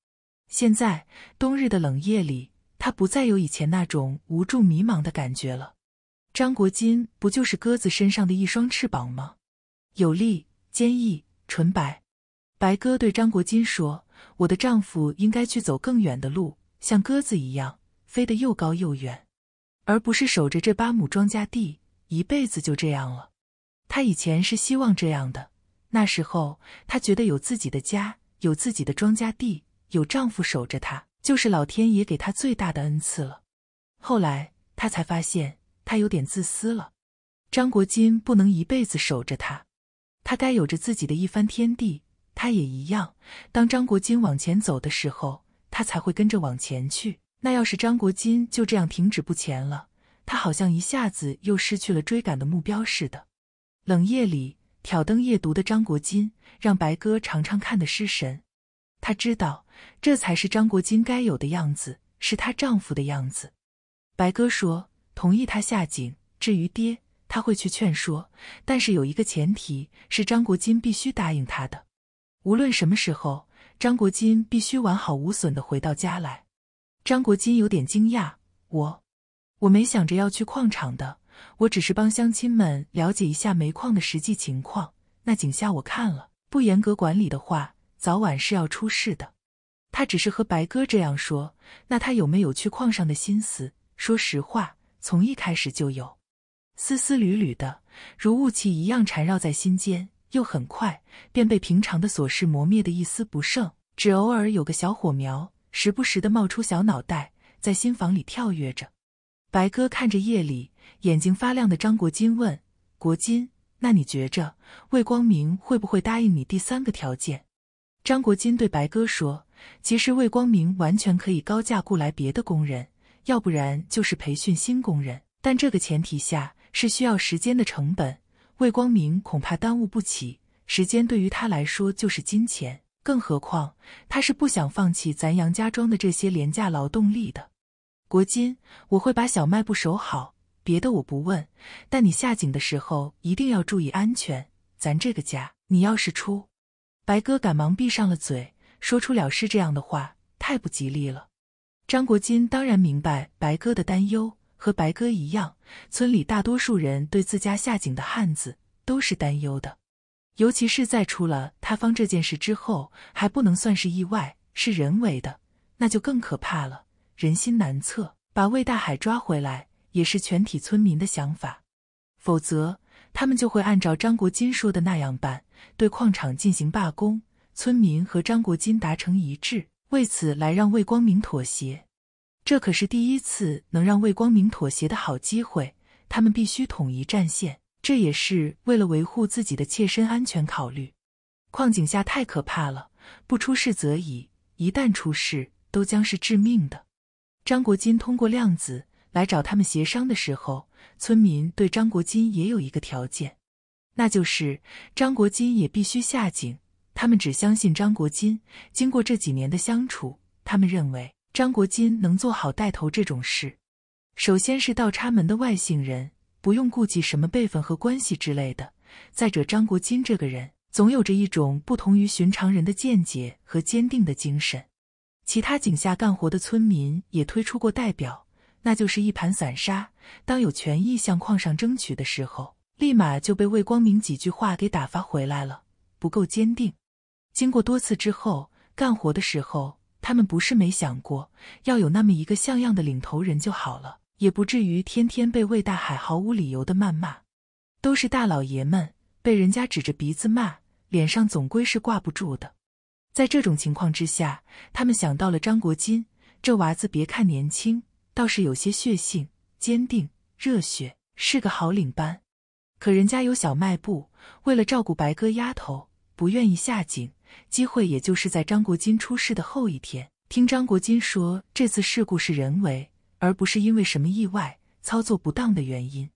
Speaker 1: 现在冬日的冷夜里。他不再有以前那种无助迷茫的感觉了。张国金不就是鸽子身上的一双翅膀吗？有力、坚毅、纯白。白鸽对张国金说：“我的丈夫应该去走更远的路，像鸽子一样，飞得又高又远，而不是守着这八亩庄稼地，一辈子就这样了。”他以前是希望这样的。那时候，他觉得有自己的家，有自己的庄稼地，有丈夫守着他。就是老天爷给他最大的恩赐了。后来他才发现，他有点自私了。张国金不能一辈子守着他，他该有着自己的一番天地。他也一样。当张国金往前走的时候，他才会跟着往前去。那要是张国金就这样停止不前了，他好像一下子又失去了追赶的目标似的。冷夜里挑灯夜读的张国金，让白鸽常常看的失神。他知道。这才是张国金该有的样子，是她丈夫的样子。白哥说同意他下井，至于爹，他会去劝说，但是有一个前提是张国金必须答应他的，无论什么时候，张国金必须完好无损的回到家来。张国金有点惊讶，我我没想着要去矿场的，我只是帮乡亲们了解一下煤矿的实际情况。那井下我看了，不严格管理的话，早晚是要出事的。他只是和白哥这样说，那他有没有去矿上的心思？说实话，从一开始就有，丝丝缕缕的，如雾气一样缠绕在心间，又很快便被平常的琐事磨灭的一丝不剩，只偶尔有个小火苗，时不时的冒出小脑袋，在心房里跳跃着。白哥看着夜里眼睛发亮的张国金问：“国金，那你觉着魏光明会不会答应你第三个条件？”张国金对白鸽说：“其实魏光明完全可以高价雇来别的工人，要不然就是培训新工人。但这个前提下是需要时间的成本，魏光明恐怕耽误不起。时间对于他来说就是金钱，更何况他是不想放弃咱杨家庄的这些廉价劳动力的。”国金，我会把小卖部守好，别的我不问。但你下井的时候一定要注意安全，咱这个家你要是出……白哥赶忙闭上了嘴，说出了“是”这样的话，太不吉利了。张国金当然明白白哥的担忧，和白哥一样，村里大多数人对自家下井的汉子都是担忧的。尤其是在出了塌方这件事之后，还不能算是意外，是人为的，那就更可怕了。人心难测，把魏大海抓回来也是全体村民的想法，否则。他们就会按照张国金说的那样办，对矿场进行罢工。村民和张国金达成一致，为此来让魏光明妥协。这可是第一次能让魏光明妥协的好机会，他们必须统一战线。这也是为了维护自己的切身安全考虑。矿井下太可怕了，不出事则已，一旦出事都将是致命的。张国金通过量子。来找他们协商的时候，村民对张国金也有一个条件，那就是张国金也必须下井。他们只相信张国金。经过这几年的相处，他们认为张国金能做好带头这种事。首先是倒插门的外姓人，不用顾忌什么辈分和关系之类的。再者，张国金这个人总有着一种不同于寻常人的见解和坚定的精神。其他井下干活的村民也推出过代表。那就是一盘散沙。当有权益向矿上争取的时候，立马就被魏光明几句话给打发回来了。不够坚定。经过多次之后，干活的时候，他们不是没想过要有那么一个像样的领头人就好了，也不至于天天被魏大海毫无理由的谩骂。都是大老爷们，被人家指着鼻子骂，脸上总归是挂不住的。在这种情况之下，他们想到了张国金。这娃子别看年轻。倒是有些血性、坚定、热血，是个好领班。可人家有小卖部，为了照顾白鸽丫头，不愿意下井。机会也就是在张国金出事的后一天。听张国金说，这次事故是人为，而不是因为什么意外、操作不当的原因。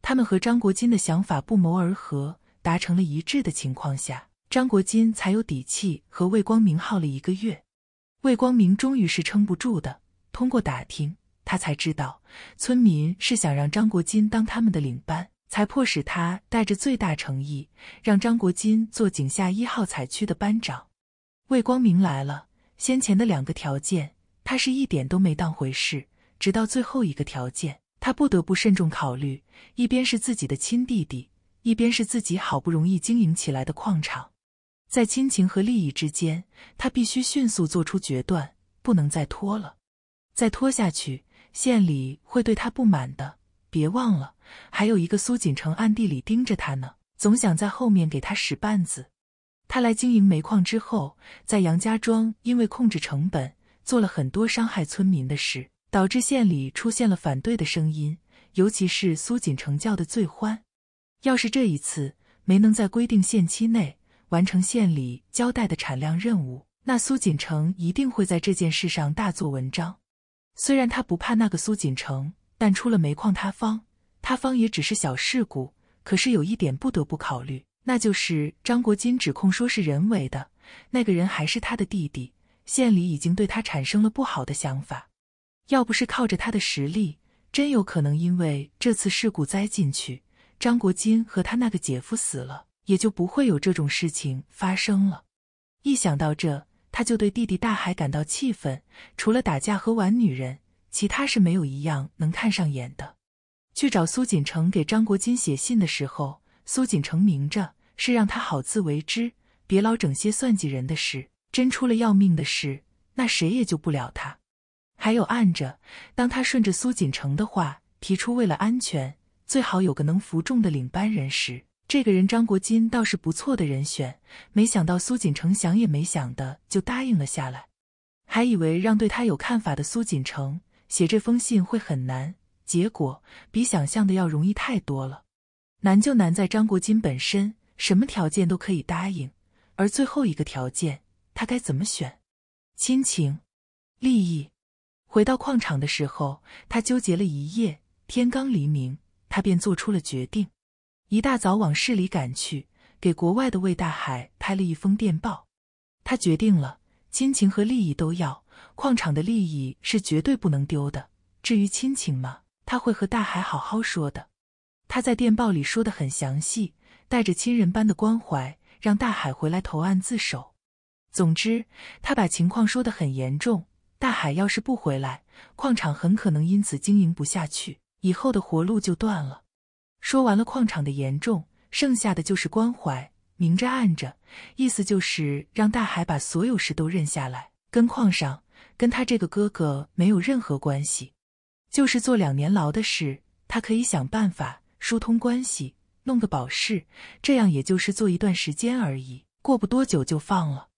Speaker 1: 他们和张国金的想法不谋而合，达成了一致的情况下，张国金才有底气和魏光明耗了一个月。魏光明终于是撑不住的，通过打听。他才知道，村民是想让张国金当他们的领班，才迫使他带着最大诚意让张国金做井下一号采区的班长。魏光明来了，先前的两个条件他是一点都没当回事，直到最后一个条件，他不得不慎重考虑。一边是自己的亲弟弟，一边是自己好不容易经营起来的矿场，在亲情和利益之间，他必须迅速做出决断，不能再拖了，再拖下去。县里会对他不满的，别忘了，还有一个苏锦城暗地里盯着他呢，总想在后面给他使绊子。他来经营煤矿之后，在杨家庄因为控制成本，做了很多伤害村民的事，导致县里出现了反对的声音，尤其是苏锦城叫的最欢。要是这一次没能在规定限期内完成县里交代的产量任务，那苏锦城一定会在这件事上大做文章。虽然他不怕那个苏锦城，但出了煤矿塌方，塌方也只是小事故。可是有一点不得不考虑，那就是张国金指控说是人为的，那个人还是他的弟弟，县里已经对他产生了不好的想法。要不是靠着他的实力，真有可能因为这次事故栽进去。张国金和他那个姐夫死了，也就不会有这种事情发生了。一想到这，他就对弟弟大海感到气愤，除了打架和玩女人，其他是没有一样能看上眼的。去找苏锦成给张国金写信的时候，苏锦成明着是让他好自为之，别老整些算计人的事。真出了要命的事，那谁也救不了他。还有暗着，当他顺着苏锦成的话提出为了安全，最好有个能服众的领班人时。这个人张国金倒是不错的人选，没想到苏锦成想也没想的就答应了下来，还以为让对他有看法的苏锦成写这封信会很难，结果比想象的要容易太多了。难就难在张国金本身，什么条件都可以答应，而最后一个条件他该怎么选？亲情、利益。回到矿场的时候，他纠结了一夜，天刚黎明，他便做出了决定。一大早往市里赶去，给国外的魏大海拍了一封电报。他决定了，亲情和利益都要，矿场的利益是绝对不能丢的。至于亲情嘛，他会和大海好好说的。他在电报里说的很详细，带着亲人般的关怀，让大海回来投案自首。总之，他把情况说得很严重。大海要是不回来，矿场很可能因此经营不下去，以后的活路就断了。说完了矿场的严重，剩下的就是关怀，明着暗着，意思就是让大海把所有事都认下来，跟矿上，跟他这个哥哥没有任何关系，就是做两年牢的事，他可以想办法疏通关系，弄个保释，这样也就是坐一段时间而已，过不多久就放了。